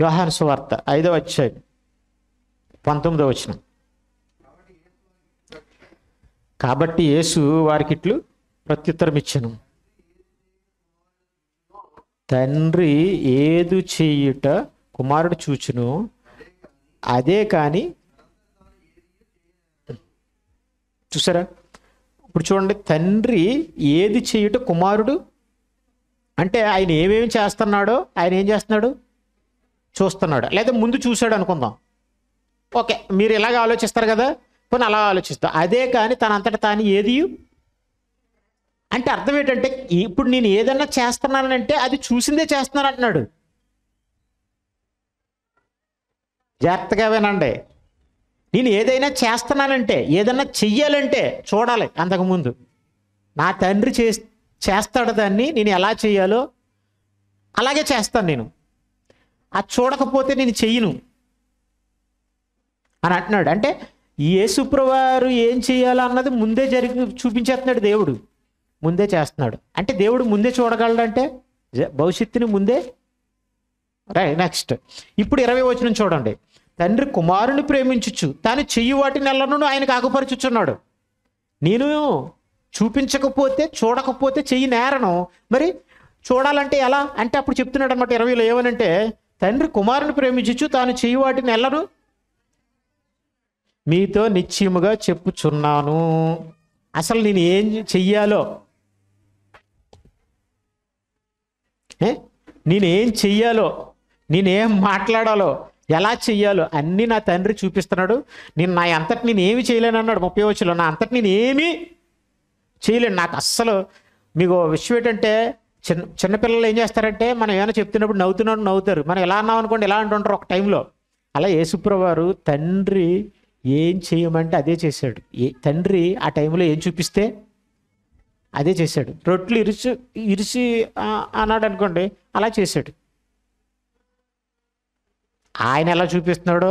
వ్యవహార సువార్త ఐదో వచ్చాయి పంతొమ్మిదో వచ్చిన కాబట్టి యేసు వారికి ఇట్లు ప్రత్యుత్తరం ఇచ్చాను తండ్రి ఏదు చేయుట కుమారుడు చూచును అదే కానీ చూసారా ఇప్పుడు చూడండి తండ్రి ఏది చేయుట కుమారుడు అంటే ఆయన ఏమేమి చేస్తున్నాడో ఆయన ఏం చేస్తున్నాడు చూస్తున్నాడు లేదా ముందు చూశాడు అనుకుందాం ఓకే మీరు ఇలాగ ఆలోచిస్తారు కదా కొన్ని అలా ఆలోచిస్తాం అదే కానీ తనంతట తాను ఏది అంటే అర్థం ఏంటంటే ఇప్పుడు నేను ఏదన్నా చేస్తున్నానంటే అది చూసిందే చేస్తున్నాను అంటున్నాడు జాగ్రత్తగా వినండి నేను ఏదైనా చేస్తున్నానంటే ఏదన్నా చెయ్యాలంటే చూడాలి అంతకుముందు నా తండ్రి చే చేస్తాడు దాన్ని నేను ఎలా చేయాలో అలాగే చేస్తాను నేను ఆ చూడకపోతే నేను చెయ్యను అని అంటున్నాడు అంటే ఏసుప్రవారు ఏం చేయాలో అన్నది ముందే జరిగి చూపించేస్తున్నాడు దేవుడు ముందే చేస్తున్నాడు అంటే దేవుడు ముందే చూడగలడంటే భవిష్యత్తుని ముందే నెక్స్ట్ ఇప్పుడు ఇరవై వచ్చిన చూడండి తండ్రి కుమారుని ప్రేమించుచు తాను చెయ్యి వాటి నెలను ఆయనకు ఆగుపరచుచున్నాడు నేను చూపించకపోతే చూడకపోతే చెయ్యి నేరను మరి చూడాలంటే ఎలా అంటే అప్పుడు చెప్తున్నాడు అనమాట ఇరవైలో ఏమనంటే తండ్రి కుమారుని ప్రేమించు తాను చెయ్యి వాటి నెలను మీతో నిశ్చయముగా చెప్పుచున్నాను అసలు నేను ఏం చెయ్యాలో నేనేం చెయ్యాలో నేనేం మాట్లాడాలో ఎలా చెయ్యాలో అన్నీ నా తండ్రి చూపిస్తున్నాడు నేను నా అంతటి నేను ఏమి చేయలేను అన్నాడు ముప్పై వచ్చిలో నా అంతటి నేను చేయలేను నాకు అస్సలు మీకు విషయం ఏంటంటే చిన్న చిన్నపిల్లలు ఏం చేస్తారంటే మనం ఏమైనా చెప్తున్నప్పుడు నవ్వుతున్నాడు నవ్వుతారు మనం ఎలా అన్నాం అనుకోండి ఎలా అంటుంటారు ఒక టైంలో అలా యేసుప్రవారు తండ్రి ఏం చేయమంటే అదే చేశాడు ఏ తండ్రి ఆ టైంలో ఏం చూపిస్తే అదే చేశాడు రొట్లు ఇరుచు ఇరిచి అన్నాడు అనుకోండి అలా చేశాడు ఆయన ఎలా చూపిస్తున్నాడో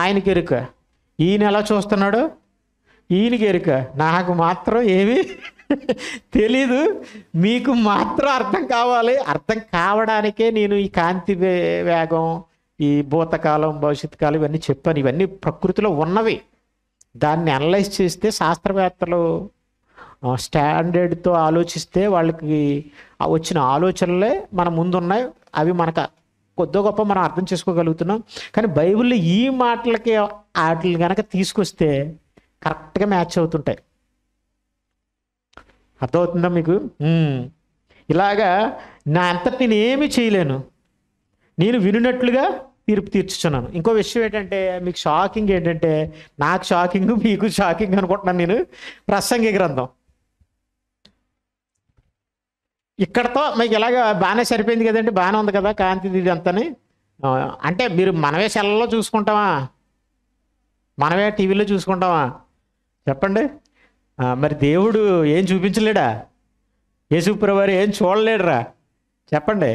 ఆయనకి ఎరుక ఈయన ఎలా చూస్తున్నాడో ఈయనకి ఎరుక నాకు మాత్రం ఏమీ [laughs] తెలీదు మీకు మాత్రం అర్థం కావాలి అర్థం కావడానికే నేను ఈ కాంతి వేగం ఈ భూతకాలం భవిష్యత్ కాలం ఇవన్నీ చెప్పాను ఇవన్నీ ప్రకృతిలో ఉన్నవి దాన్ని అనలైజ్ చేస్తే శాస్త్రవేత్తలు స్టాండర్డ్తో ఆలోచిస్తే వాళ్ళకి వచ్చిన ఆలోచనలే మన ముందున్నాయి అవి మనకు కొద్ది గొప్ప మనం అర్థం చేసుకోగలుగుతున్నాం కానీ బైబిల్లో ఈ మాటలకి వాటిని కనుక తీసుకొస్తే కరెక్ట్గా మ్యాచ్ అవుతుంటాయి అర్థమవుతుందా మీకు ఇలాగా నా అంతటి నేను ఏమీ చేయలేను నేను వినున్నట్లుగా తీర్పు తీర్చున్నాను ఇంకో విషయం ఏంటంటే మీకు షాకింగ్ ఏంటంటే నాకు షాకింగ్ మీకు షాకింగ్ అనుకుంటున్నాను నేను ప్రసంగి గ్రంథం ఇక్కడతో మీకు ఇలాగ బాగానే సరిపోయింది కదండి బాగానే ఉంది కదా కాంతిది ఇదంతని అంటే మీరు మనమే సెల్లలో చూసుకుంటామా మనమే టీవీలో చూసుకుంటామా చెప్పండి మరి దేవుడు ఏం చూపించలేడా యేసుప్రవారు ఏం చూడలేడురా చెప్పండి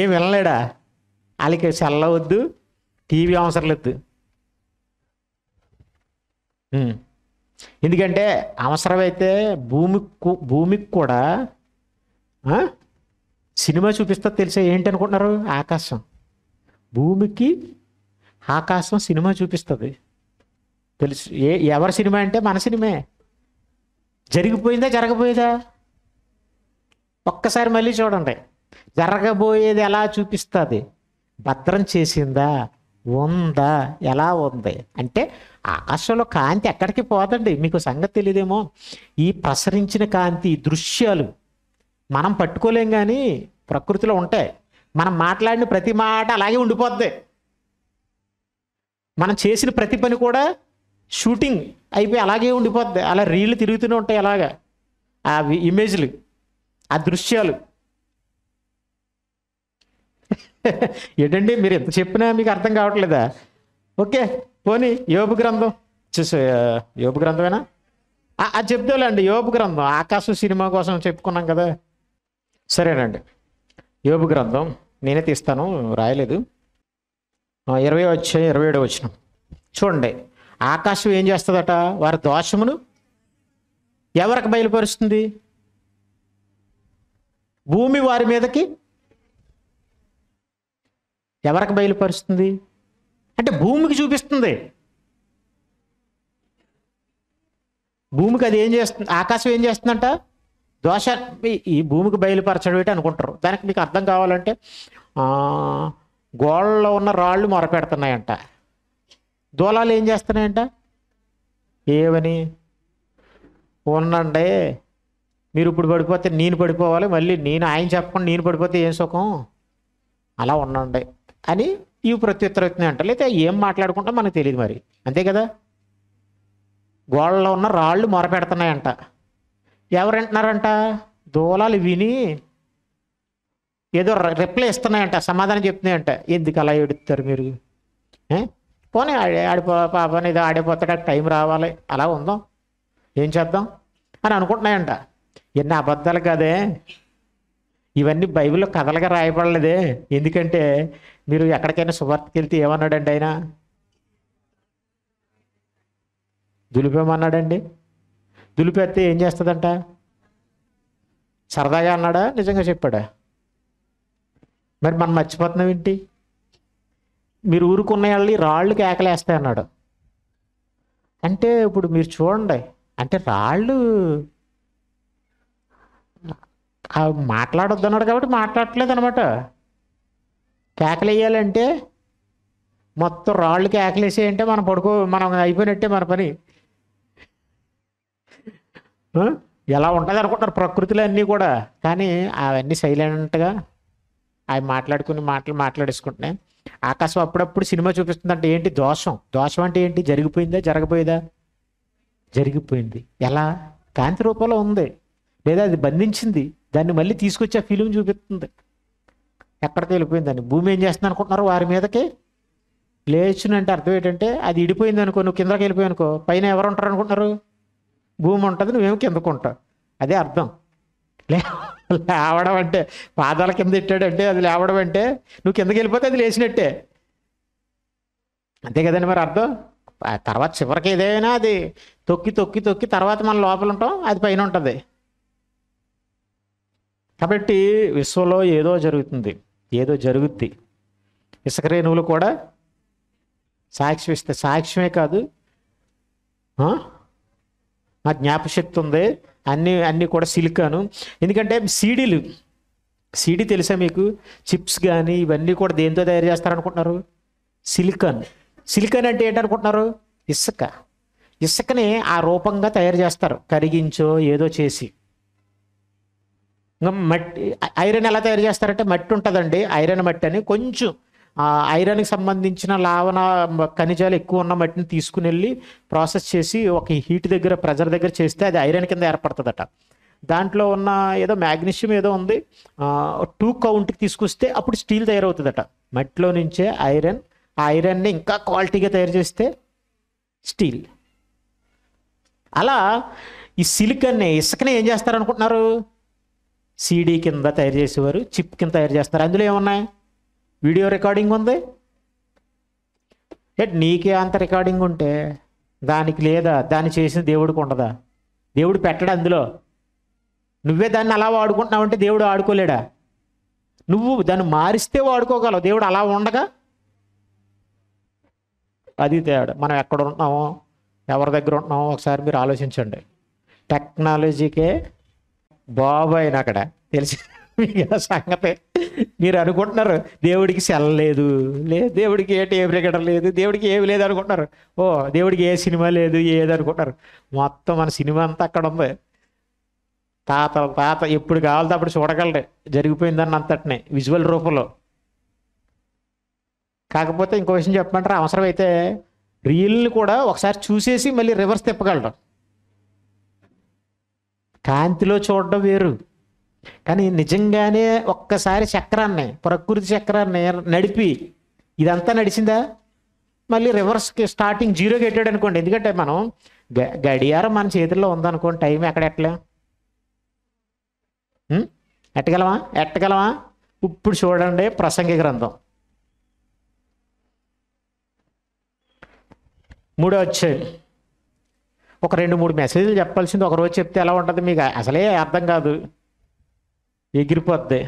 ఏం వినలేడా వాళ్ళకి సెల్ వద్దు టీవీ అవసరం లేదు ఎందుకంటే అవసరమైతే భూమి భూమికి కూడా సినిమా చూపిస్తా తెలిసే ఏంటి అనుకుంటున్నారు ఆకాశం భూమికి ఆకాశం సినిమా చూపిస్తుంది తెలుసు ఏ ఎవరి సినిమా అంటే మన సినిమే జరిగిపోయిందా జరగబోయేదా ఒక్కసారి మళ్ళీ చూడండి జరగబోయేది ఎలా చూపిస్తుంది భద్రం చేసిందా ఉందా ఎలా ఉంది అంటే ఆకాశంలో కాంతి ఎక్కడికి పోదండి మీకు సంగతి తెలియదేమో ఈ ప్రసరించిన కాంతి దృశ్యాలు మనం పట్టుకోలేం కానీ ప్రకృతిలో ఉంటాయి మనం మాట్లాడిన ప్రతి మాట అలాగే ఉండిపోద్ది మనం చేసిన ప్రతి పని కూడా షూటింగ్ అయిపోయి అలాగే ఉండిపోద్ది అలా రీళ్ళు తిరుగుతూనే ఉంటాయి అలాగా ఆ ఇమేజ్లు ఆ దృశ్యాలు [laughs] ఏంటండి మీరు ఎంత చెప్పినా మీకు అర్థం కావట్లేదా ఓకే పోనీ యోపు గ్రంథం చూసే యోపు గ్రంథమేనా అది అండి యోపు గ్రంథం ఆకాశం సినిమా కోసం చెప్పుకున్నాం కదా సరేనండి యోబు గ్రంథం నేనే తీస్తాను రాయలేదు ఇరవై వచ్చే ఇరవై ఏడు వచ్చిన చూడండి ఆకాశం ఏం చేస్తుందట వారి దోషమును ఎవరికి బయలుపరుస్తుంది భూమి వారి మీదకి ఎవరికి బయలుపరుస్తుంది అంటే భూమికి చూపిస్తుంది భూమికి అది ఏం చేస్తుంది ఆకాశం ఏం చేస్తుందంట దోష ఈ భూమికి బయలుపరచడం అనుకుంటారు దానికి మీకు అర్థం కావాలంటే గోళ్ళలో ఉన్న రాళ్ళు మొరపెడుతున్నాయంట దూలాలు ఏం చేస్తున్నాయంట ఏమని ఉండండి మీరు ఇప్పుడు పడిపోతే నేను పడిపోవాలి మళ్ళీ నేను ఆయన చెప్పకుండా నేను పడిపోతే ఏం సుఖం అలా ఉండండి అని ఇవి ప్రత్యుత్తరం అవుతున్నాయి అంట లేకపోతే ఏం మాట్లాడుకుంటా మనకు తెలియదు మరి అంతే కదా గోళ్ళలో ఉన్న రాళ్ళు మొరపెడుతున్నాయంట ఎవరు వింటున్నారంట దూలాలు విని ఏదో రిప్లై ఇస్తున్నాయంట సమాధానం చెప్తున్నాయంట ఎందుకు అలా ఏడుస్తారు మీరు పోనీ ఆడే ఆడిపో పాపని ఏదో ఆడిపోతాడు టైం రావాలి అలా ఉందాం ఏం చేద్దాం అని అనుకుంటున్నాయంట ఎన్ని అబద్ధాలు కాదే ఇవన్నీ బైబిల్లో కథలుగా రాయబడలేదే ఎందుకంటే మీరు ఎక్కడికైనా సువార్తకి వెళ్తే ఏమన్నాడండి ఆయన దులిపేమన్నాడండి దులిపేస్తే ఏం చేస్తుందంట సరదాగా అన్నాడా నిజంగా చెప్పాడా మరి మనం మర్చిపోతున్నాం ఏంటి మీరు ఊరుకున్న వాళ్ళు రాళ్ళు కేకలేస్తాయి అన్నాడు అంటే ఇప్పుడు మీరు చూడండి అంటే రాళ్ళు మాట్లాడొద్దు అన్నాడు కాబట్టి మాట్లాడట్లేదు అనమాట కేకలేయాలంటే మొత్తం రాళ్ళు కేకలేసేయంటే మనం పడుకో మనం అయిపోయినట్టే మన పని ఎలా ఉంటుంది అనుకుంటారు ప్రకృతిలో అన్నీ కూడా కానీ అవన్నీ సైలెంట్గా అవి మాట్లాడుకుని మాటలు మాట్లాడేసుకుంటున్నాయి ఆకాశం అప్పుడప్పుడు సినిమా చూపిస్తుందంటే ఏంటి దోషం దోషం అంటే ఏంటి జరిగిపోయిందా జరగపోయేదా జరిగిపోయింది ఎలా కాంతి రూపంలో ఉంది లేదా అది బంధించింది దాన్ని మళ్ళీ తీసుకొచ్చి ఆ ఫిలిం చూపిస్తుంది ఎక్కడికి వెళ్ళిపోయిందని భూమి ఏం చేస్తుంది అనుకుంటున్నారు వారి మీదకి లేచునంటే అర్థం ఏంటంటే అది ఇడిపోయింది అనుకో నువ్వు కిందకి వెళ్ళిపోయి అనుకో పైన ఎవరు ఉంటారు అనుకుంటున్నారు భూమి ఉంటుంది కిందకు ఉంటావు అదే అర్థం లేవడం అంటే పాదాల కింద ఇట్టాడంటే అది లేవడం అంటే నువ్వు కిందకి వెళ్ళిపోతే అది లేచినట్టే అంతే కదండి మరి అర్థం తర్వాత చివరికి ఏదైనా అది తొక్కి తొక్కి తొక్కి తర్వాత మనం లోపల ఉంటాం అది పైన ఉంటుంది కాబట్టి విశ్వంలో ఏదో జరుగుతుంది ఏదో జరుగుద్ది ఇసుక రేణువులు కూడా సాక్ష్యం ఇస్తే సాక్ష్యమే కాదు నా జ్ఞాపశక్తి ఉంది అన్నీ అన్నీ కూడా సిలికాను ఎందుకంటే సీడీలు సీడీ తెలుసా మీకు చిప్స్ కానీ ఇవన్నీ కూడా దేంతో తయారు చేస్తారనుకుంటున్నారు సిలికాన్ సిలికాన్ అంటే ఏంటనుకుంటున్నారు ఇసుక ఇసుకని ఆ రూపంగా తయారు చేస్తారు కరిగించో ఏదో చేసి మట్టి ఐరన్ ఎలా తయారు చేస్తారంటే మట్టి ఉంటుందండి ఐరన్ మట్టి అని కొంచెం ఐరన్కి సంబంధించిన లావణ ఖనిజాలు ఎక్కువ ఉన్న మట్టిని తీసుకుని వెళ్ళి ప్రాసెస్ చేసి ఒక హీట్ దగ్గర ప్రెజర్ దగ్గర చేస్తే అది ఐరన్ కింద ఏర్పడుతుందట దాంట్లో ఉన్న ఏదో మ్యాగ్నీషియం ఏదో ఉంది టూ కౌంట్కి తీసుకొస్తే అప్పుడు స్టీల్ తయారవుతుందట మట్టిలో నుంచే ఐరన్ ఆ ఐరన్ని ఇంకా క్వాలిటీగా తయారు చేస్తే స్టీల్ అలా ఈ సిలికన్ని ఇసుకని ఏం చేస్తారనుకుంటున్నారు సీడీ కింద తయారు చేసేవారు చిప్ కింద తయారు చేస్తారు అందులో ఏమున్నాయి వీడియో రికార్డింగ్ ఉంది ఎట్ నీకే అంత రికార్డింగ్ ఉంటే దానికి లేదా దాన్ని చేసిన దేవుడికి ఉండదా దేవుడు పెట్టడా అందులో నువ్వే దాన్ని అలా వాడుకుంటున్నావంటే దేవుడు ఆడుకోలేడా నువ్వు దాన్ని మారిస్తే వాడుకోగలవు దేవుడు అలా ఉండగా అది తేడా మనం ఎక్కడ ఉంటున్నామో ఎవరి దగ్గర ఉంటున్నామో ఒకసారి మీరు ఆలోచించండి టెక్నాలజీకే బాబు అక్కడ తెలిసి సంగతి మీరు అనుకుంటున్నారు దేవుడికి సెల లేదు లేదు దేవుడికి ఏ టేప్ రికార్డర్ లేదు దేవుడికి ఏమి లేదు అనుకుంటున్నారు ఓ దేవుడికి ఏ సినిమా లేదు ఏది అనుకుంటున్నారు మొత్తం మన సినిమా అంతా అక్కడ ఉంది తాత తాత ఎప్పుడు కావాలి అప్పుడు చూడగలరు జరిగిపోయిందని అంతటినే విజువల్ రూపంలో కాకపోతే ఇంకో విషయం చెప్పమంటారు అవసరమైతే రీల్ని కూడా ఒకసారి చూసేసి మళ్ళీ రివర్స్ తిప్పగలరు కాంతిలో చూడడం వేరు కానీ నిజంగానే ఒక్కసారి చక్రాన్ని ప్రకృతి చక్రాన్ని నడిపి ఇదంతా నడిచిందా మళ్ళీ రివర్స్కి స్టార్టింగ్ జీరోకి పెట్టాడు అనుకోండి ఎందుకంటే మనం గడియారం మన చేతుల్లో ఉందనుకోండి టైం ఎక్కడ ఎట్లే ఎట్టగలవా ఎట్టగలవా ఇప్పుడు చూడండి ప్రసంగి గ్రంథం మూడో వచ్చాయి ఒక రెండు మూడు మెసేజ్లు చెప్పాల్సింది ఒకరోజు చెప్తే ఎలా ఉంటుంది మీకు అసలే అర్థం కాదు ఎగిరిపోద్ది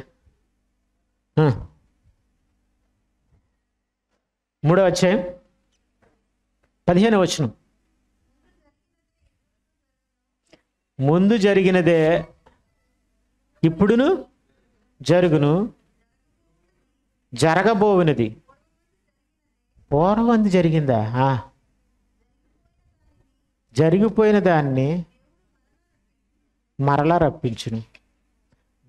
మూడో వచ్చే పదిహేను వచ్చిన ముందు జరిగినదే ఇప్పుడును జరుగును జరగబోవినది అంది జరిగిందా జరిగిపోయిన దాన్ని మరలా రప్పించును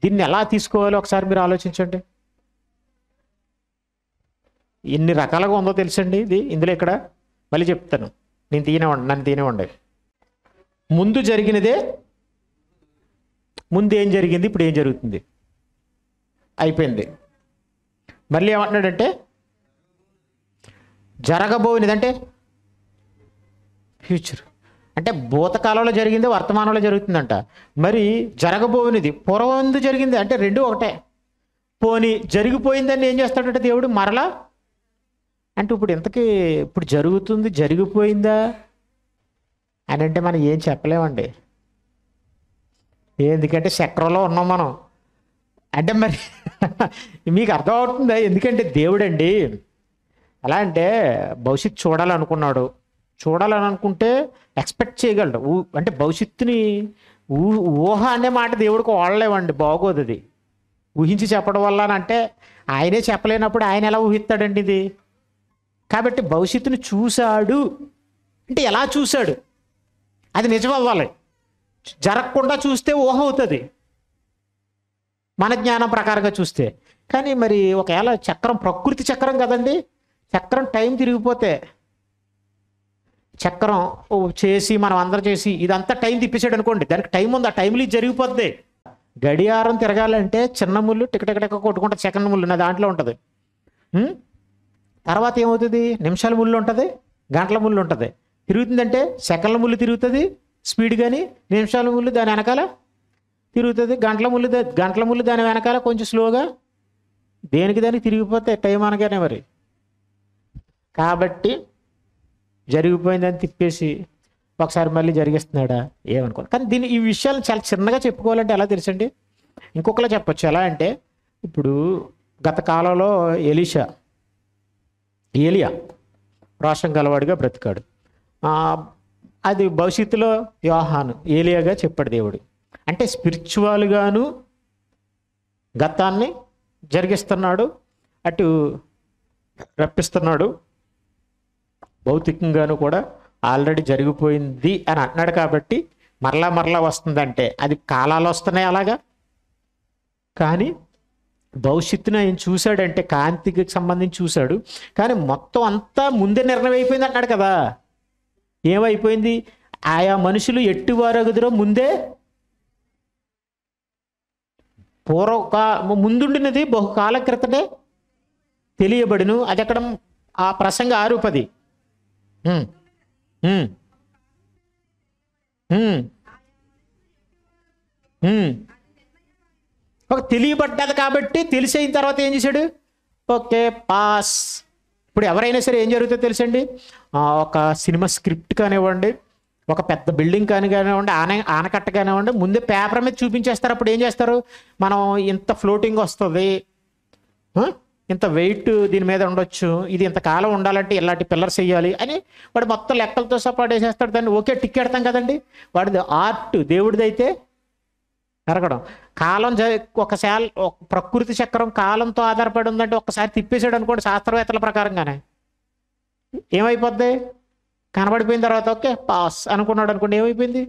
దీన్ని ఎలా తీసుకోవాలో ఒకసారి మీరు ఆలోచించండి ఎన్ని రకాలుగా ఉందో తెలుసండి ఇది ఇందులో ఇక్కడ మళ్ళీ చెప్తాను నేను తీయనివ్వండి నన్ను తీయనివ్వండి ముందు జరిగినదే ముందు ఏం జరిగింది ఇప్పుడు ఏం జరుగుతుంది అయిపోయింది మళ్ళీ ఏమంటున్నాడంటే అంటే ఫ్యూచర్ అంటే భూతకాలంలో జరిగింది వర్తమానంలో జరుగుతుందంట మరి జరగబోనిది పూర్వందు జరిగింది అంటే రెండు ఒకటే పోని జరిగిపోయిందని ఏం చేస్తాడంటే దేవుడు మరలా అంటే ఇప్పుడు ఇంతకీ ఇప్పుడు జరుగుతుంది జరిగిపోయిందా అని అంటే మనం ఏం చెప్పలేమండి ఎందుకంటే చక్రంలో ఉన్నాం మనం అంటే మరి [laughs] మీకు అర్థం అవుతుందా ఎందుకంటే దేవుడండి ఎలా అంటే భవిష్యత్తు చూడాలనుకున్నాడు చూడాలని అనుకుంటే ఎక్స్పెక్ట్ చేయగలడు అంటే భవిష్యత్తుని ఊహ అనే మాట దేవుడికి వాడలేవండి బాగోదు అది ఊహించి చెప్పడం వల్ల అంటే ఆయనే చెప్పలేనప్పుడు ఆయన ఎలా ఊహిస్తాడండి ఇది కాబట్టి భవిష్యత్తుని చూశాడు అంటే ఎలా చూశాడు అది నిజం అవ్వాలి జరగకుండా చూస్తే ఊహ అవుతుంది మన జ్ఞానం ప్రకారంగా చూస్తే కానీ మరి ఒకవేళ చక్రం ప్రకృతి చక్రం కదండి చక్రం టైం తిరిగిపోతే చక్రం చేసి మనం అందరం చేసి ఇదంతా టైం తిప్పేసాడు అనుకోండి దానికి టైం ఉంది ఆ టైంలో జరిగిపోద్ది గడియారం తిరగాలంటే చిన్న ముళ్ళు టికటెకటెక కొట్టుకుంటే సెకండ్ ముళ్ళు నా దాంట్లో ఉంటుంది తర్వాత ఏమవుతుంది నిమిషాల ముళ్ళు ఉంటుంది గంటల ముళ్ళు ఉంటుంది తిరుగుతుందంటే సెకండ్ల ముళ్ళు తిరుగుతుంది స్పీడ్ కానీ నిమిషాల ముళ్ళు దాని వెనకాల తిరుగుతుంది గంటల ముళ్ళు గంటల ముళ్ళు దాని వెనకాల కొంచెం స్లోగా దేనికి దానికి తిరిగిపోతే టైం అనగానే మరి కాబట్టి జరిగిపోయిందని తిప్పేసి ఒకసారి మళ్ళీ జరిగిస్తున్నాడా ఏమనుకో కానీ దీని ఈ విషయాలు చాలా చిన్నగా చెప్పుకోవాలంటే ఎలా తెలుసండి ఇంకొకలా చెప్పచ్చు ఎలా అంటే ఇప్పుడు గత కాలంలో ఎలీషా ఏలియా రోషం గలవాడిగా బ్రతికాడు అది భవిష్యత్తులో వ్యవహాను ఏలియాగా చెప్పాడు దేవుడు అంటే స్పిరిచువల్గాను గతాన్ని జరిగిస్తున్నాడు అటు రప్పిస్తున్నాడు భౌతికంగాను కూడా ఆల్రెడీ జరిగిపోయింది అని అంటున్నాడు కాబట్టి మరలా మరలా వస్తుందంటే అది కాలాలు వస్తున్నాయి అలాగా కానీ భవిష్యత్తును ఆయన చూశాడంటే కాంతికి సంబంధించి చూశాడు కానీ మొత్తం అంతా ముందే నిర్ణయం అయిపోయింది అన్నాడు కదా ఏమైపోయింది ఆయా మనుషులు ఎట్టి వారగుదిరో ముందే పూర్వ ముందుండినది బహుకాల క్రితమే తెలియబడిను అది అక్కడ ఆ ప్రసంగ ఆరు పది ఒక తెలియబడ్డది కాబట్టి తెలిసిన తర్వాత ఏం చేశాడు ఓకే పాస్ ఇప్పుడు ఎవరైనా సరే ఏం జరుగుతుందో తెలుసండి ఒక సినిమా స్క్రిప్ట్ కానివ్వండి ఒక పెద్ద బిల్డింగ్ కానీ కానివ్వండి ఆన ఆనకట్ట కానివ్వండి ముందే పేపర్ మీద చూపించేస్తారు అప్పుడు ఏం చేస్తారు మనం ఇంత ఫ్లోటింగ్ వస్తుంది ఇంత వెయిట్ దీని మీద ఉండొచ్చు ఇది ఇంతకాలం ఉండాలంటే ఇలాంటి పిల్లర్స్ వేయాలి అని వాడు మొత్తం లెక్కలతో సపోర్ట్ చేసేస్తాడు దాన్ని ఓకే టిక్కెడతాం కదండి వాడిది ఆర్ట్ దేవుడిదైతే కరగడం కాలం ఒకసారి ప్రకృతి చక్రం కాలంతో ఆధారపడి ఉందంటే ఒకసారి తిప్పేసాడు అనుకోండి శాస్త్రవేత్తల ప్రకారంగానే ఏమైపోద్ది కనబడిపోయిన తర్వాత ఓకే పాస్ అనుకున్నాడు అనుకోండి ఏమైపోయింది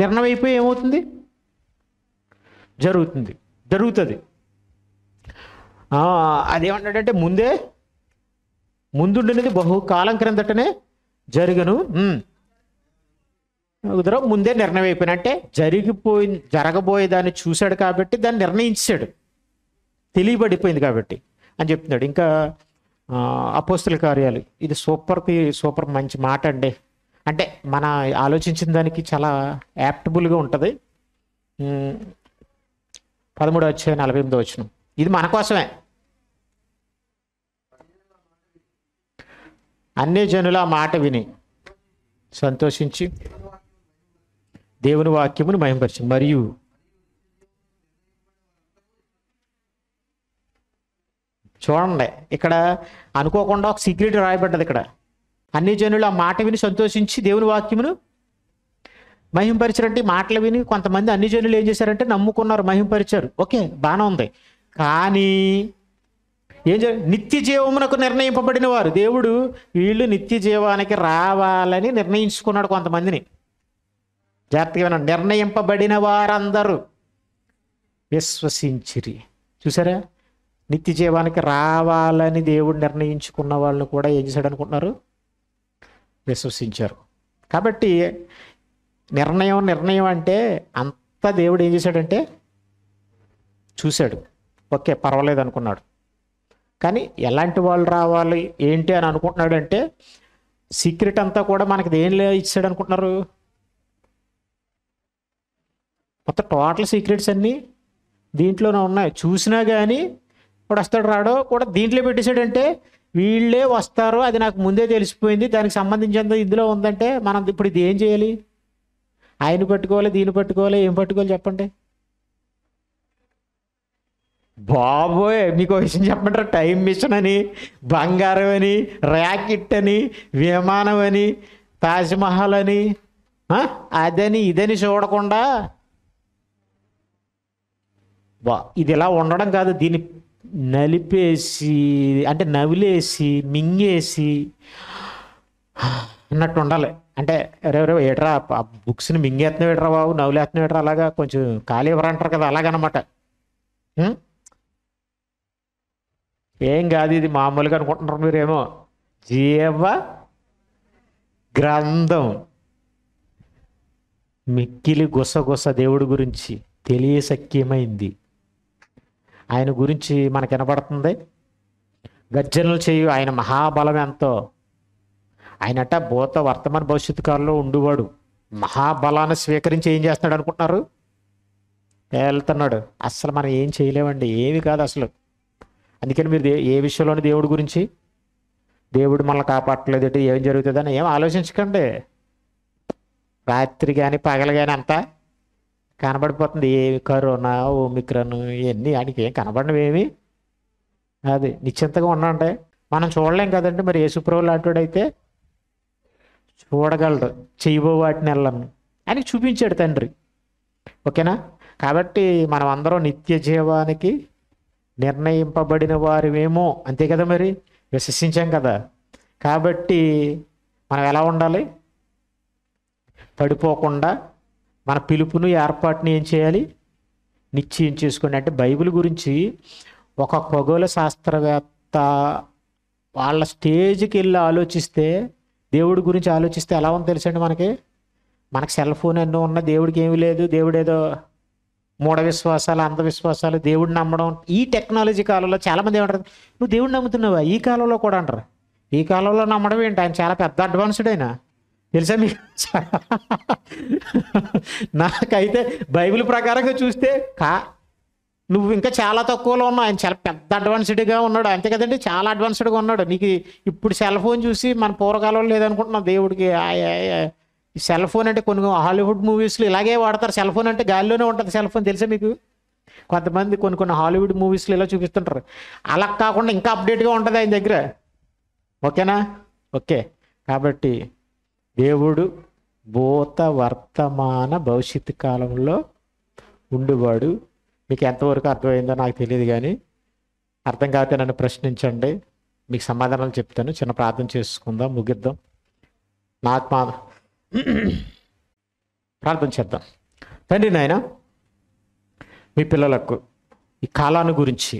నిర్ణయం అయిపోయి ఏమవుతుంది జరుగుతుంది జరుగుతుంది అదేమంటాడంటే ముందే ముందుండినది బహుకాలం క్రిందటనే జరగను కుదరం ముందే నిర్ణయం అయిపోయిన అంటే జరిగిపోయి జరగబోయే దాన్ని చూశాడు కాబట్టి దాన్ని నిర్ణయించాడు తెలియబడిపోయింది కాబట్టి అని చెప్తున్నాడు ఇంకా అపోస్తుల కార్యాలు ఇది సూపర్కి సూపర్ మంచి మాట అండి అంటే మన ఆలోచించిన దానికి చాలా యాప్టబుల్గా ఉంటుంది పదమూడు వచ్చే నలభై ఎనిమిదో వచ్చినాం ఇది మన కోసమే అన్ని జనుల మాట విని సంతోషించి దేవుని వాక్యమును మహింపరిచి మరియు చూడండి ఇక్కడ అనుకోకుండా ఒక సీక్రెట్ రాయబడ్డది ఇక్కడ అన్ని జనులు ఆ మాట విని సంతోషించి దేవుని వాక్యమును మహింపరిచారంటే మాటలు విని కొంతమంది అన్ని జనులు ఏం చేశారంటే నమ్ముకున్నారు మహింపరిచారు ఓకే బాగానే ఉంది కానీ ఏం చే నిత్య జీవమునకు నిర్ణయింపబడిన వారు దేవుడు వీళ్ళు నిత్య జీవానికి రావాలని నిర్ణయించుకున్నాడు కొంతమందిని జాగ్రత్తగా నిర్ణయింపబడిన వారందరూ విశ్వసించిరి చూసారా నిత్య జీవానికి రావాలని దేవుడు నిర్ణయించుకున్న వాళ్ళు కూడా ఏం చేశాడు అనుకుంటున్నారు విశ్వసించారు కాబట్టి నిర్ణయం నిర్ణయం అంటే అంత దేవుడు ఏం చేశాడంటే చూశాడు ఓకే పర్వాలేదు అనుకున్నాడు కానీ ఎలాంటి వాళ్ళు రావాలి ఏంటి అని అనుకుంటున్నాడంటే సీక్రెట్ అంతా కూడా మనకి ఏం లే ఇచ్చాడు అనుకుంటున్నారు మొత్తం టోటల్ సీక్రెట్స్ అన్నీ దీంట్లోనే ఉన్నాయి చూసినా కానీ ఇప్పుడు వస్తాడు రాడో కూడా దీంట్లో పెట్టేశాడంటే వీళ్ళే వస్తారు అది నాకు ముందే తెలిసిపోయింది దానికి సంబంధించినంత ఇందులో ఉందంటే మనం ఇప్పుడు ఇది ఏం చేయాలి ఆయన పట్టుకోవాలి దీన్ని పట్టుకోవాలి ఏం పట్టుకోవాలి చెప్పండి బాబోయ్ మీకు విషయం చెప్పమంటారు టైం మిషన్ అని బంగారం అని ర్యాకెట్ అని విమానం అని తాజ్మహల్ అని అదని ఇదని చూడకుండా బా ఇది ఇలా ఉండడం కాదు దీన్ని నలిపేసి అంటే నవిలేసి మింగేసి అన్నట్టు ఉండాలి అంటే ఎవరెవరో ఏట్రా బుక్స్ని మింగేస్తున్నా ఏట్రా బాబు నవ్వులేస్తున్నా ఏట్రా అలాగా కొంచెం ఖాళీ ఎవరంటారు కదా అలాగనమాట ఏం కాదు ఇది మామూలుగా అనుకుంటున్నారు మీరేమో జీవ గ్రంథం మిక్కిలి గుసగుస దేవుడి గురించి తెలియసక్యమైంది ఆయన గురించి మనకు వినపడుతుంది గర్జనలు చేయు ఆయన మహాబలం ఎంతో ఆయనట భూత వర్తమాన భవిష్యత్తు కాలంలో ఉండువాడు మహాబలాన్ని స్వీకరించి ఏం చేస్తున్నాడు అనుకుంటున్నారు వెళ్తున్నాడు అసలు మనం ఏం చేయలేమండి ఏమి కాదు అసలు అందుకని మీరు ఏ విషయంలోని దేవుడి గురించి దేవుడు మనల్ని అంటే ఏం జరుగుతుందని ఏం ఆలోచించకండి రాత్రి కానీ పగలు కానీ అంతా కనబడిపోతుంది ఏ కరోనా ఓమిక్రన్ ఇవన్నీ ఆయనకి ఏం కనబడినవేమి అది నిశ్చింతగా ఉండండి మనం చూడలేం కదండి మరి యేసుప్రభు అయితే చూడగలడు చేయబో వాటిని వెళ్ళను ఆయన చూపించాడు తండ్రి ఓకేనా కాబట్టి మనం అందరం నిత్య జీవానికి నిర్ణయింపబడిన వారివేమో అంతే కదా మరి విశ్వసించాం కదా కాబట్టి మనం ఎలా ఉండాలి పడిపోకుండా మన పిలుపును ఏర్పాటుని ఏం చేయాలి నిశ్చయం చేసుకుని అంటే బైబిల్ గురించి ఒక ఖగోళ శాస్త్రవేత్త వాళ్ళ స్టేజ్కి వెళ్ళి ఆలోచిస్తే దేవుడి గురించి ఆలోచిస్తే ఎలా ఉందో తెలుసండి మనకి మనకు సెల్ ఫోన్ ఎన్నో ఉన్న దేవుడికి ఏమీ లేదు దేవుడేదో మూఢ విశ్వాసాలు అంధవిశ్వాసాలు దేవుడిని నమ్మడం ఈ టెక్నాలజీ కాలంలో చాలామంది ఏమంటారు నువ్వు దేవుడిని నమ్ముతున్నావా ఈ కాలంలో కూడా అంటారు ఈ కాలంలో నమ్మడం ఏంటి ఆయన చాలా పెద్ద అడ్వాన్స్డ్ అయినా తెలుసా మీకు నాకైతే బైబిల్ ప్రకారంగా చూస్తే కా నువ్వు ఇంకా చాలా తక్కువలో ఉన్నావు ఆయన చాలా పెద్ద అడ్వాన్స్డ్గా ఉన్నాడు అంతే కదండి చాలా అడ్వాన్స్డ్గా ఉన్నాడు నీకు ఇప్పుడు సెల్ ఫోన్ చూసి మన పూర్వకాలంలో లేదనుకుంటున్నావు దేవుడికి ఆయా ఈ సెల్ ఫోన్ అంటే కొన్ని హాలీవుడ్ మూవీస్లో ఇలాగే వాడతారు సెల్ ఫోన్ అంటే గాలిలోనే ఉంటుంది సెల్ ఫోన్ తెలుసా మీకు కొంతమంది కొన్ని కొన్ని హాలీవుడ్ మూవీస్లో ఇలా చూపిస్తుంటారు అలా కాకుండా ఇంకా అప్డేట్గా ఉంటుంది ఆయన దగ్గర ఓకేనా ఓకే కాబట్టి దేవుడు భూత వర్తమాన భవిష్యత్ కాలంలో ఉండేవాడు మీకు ఎంతవరకు అర్థమైందో నాకు తెలియదు కానీ అర్థం కాకపోతే నన్ను ప్రశ్నించండి మీకు సమాధానాలు చెప్తాను చిన్న ప్రార్థన చేసుకుందాం ముగిద్దాం నాకు మా ప్రార్థన చేద్దాం తండ్రి నాయన మీ పిల్లలకు ఈ కాలాన్ని గురించి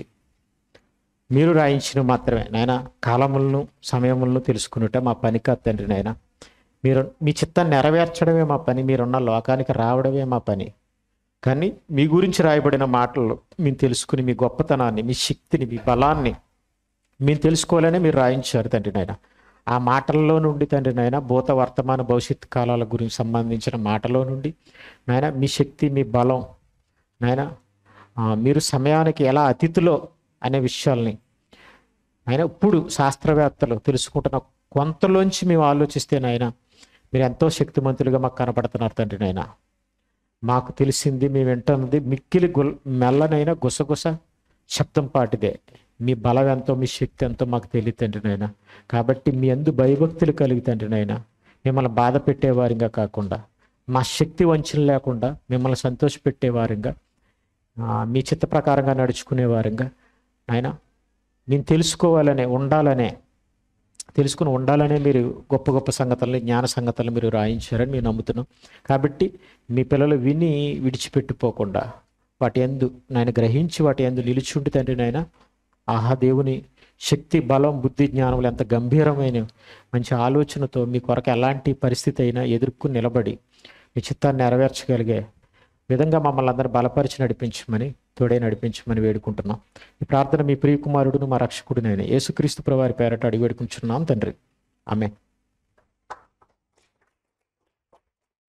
మీరు రాయించిన మాత్రమే నాయన కాలములను సమయములను తెలుసుకునుట మా పని కాదు తండ్రి నాయన మీరు మీ చిత్తాన్ని నెరవేర్చడమే మా పని మీరున్న లోకానికి రావడమే మా పని కానీ మీ గురించి రాయబడిన మాటలు మేము తెలుసుకుని మీ గొప్పతనాన్ని మీ శక్తిని మీ బలాన్ని మేము తెలుసుకోవాలనే మీరు రాయించారు తండ్రి నాయన ఆ మాటల్లో నుండి తండ్రి నాయన భూత వర్తమాన భవిష్యత్ కాలాల గురించి సంబంధించిన మాటలో నుండి నాయన మీ శక్తి మీ బలం నాయన మీరు సమయానికి ఎలా అతిథిలో అనే విషయాల్ని ఆయన ఇప్పుడు శాస్త్రవేత్తలు తెలుసుకుంటున్న కొంతలోంచి మేము ఆలోచిస్తే నాయన మీరు ఎంతో శక్తిమంతులుగా మాకు కనపడుతున్నారు తండ్రి నాయన మాకు తెలిసింది మేము వింటున్నది మిక్కిలి గుల్ మెల్లనైన గుసగుస శబ్దం పాటిదే మీ బలం ఎంతో మీ శక్తి ఎంతో మాకు తెలియతండి నాయన కాబట్టి మీ అందు భయభక్తులు కలుగుతండి నాయన మిమ్మల్ని బాధ పెట్టేవారిగా కాకుండా మా శక్తి వంచన లేకుండా మిమ్మల్ని సంతోషపెట్టేవారుగా మీ చిత్త ప్రకారంగా నడుచుకునేవారుగా ఆయన నేను తెలుసుకోవాలనే ఉండాలనే తెలుసుకుని ఉండాలనే మీరు గొప్ప గొప్ప సంగతులని జ్ఞాన సంగతులను మీరు రాయించారని మేము నమ్ముతున్నాం కాబట్టి మీ పిల్లలు విని విడిచిపెట్టుకోకుండా వాటి ఎందు నాయన గ్రహించి వాటి ఎందు నిలిచి ఉంటుంది తండ్రి నాయన ఆహా దేవుని శక్తి బలం బుద్ధి జ్ఞానములు ఎంత గంభీరమైన మంచి ఆలోచనతో మీ కొరకు ఎలాంటి పరిస్థితి అయినా ఎదుర్కొని నిలబడి మీ చిత్తాన్ని నెరవేర్చగలిగే విధంగా మమ్మల్ని అందరూ బలపరిచి నడిపించమని తోడే నడిపించమని వేడుకుంటున్నాం ఈ ప్రార్థన మీ ప్రియకుమారుడును మా రక్షకుడినైనా యేసుక్రీస్తు ప్రవారి పేరట అడిగి వేడుకుంటున్నాం తండ్రి ఆమె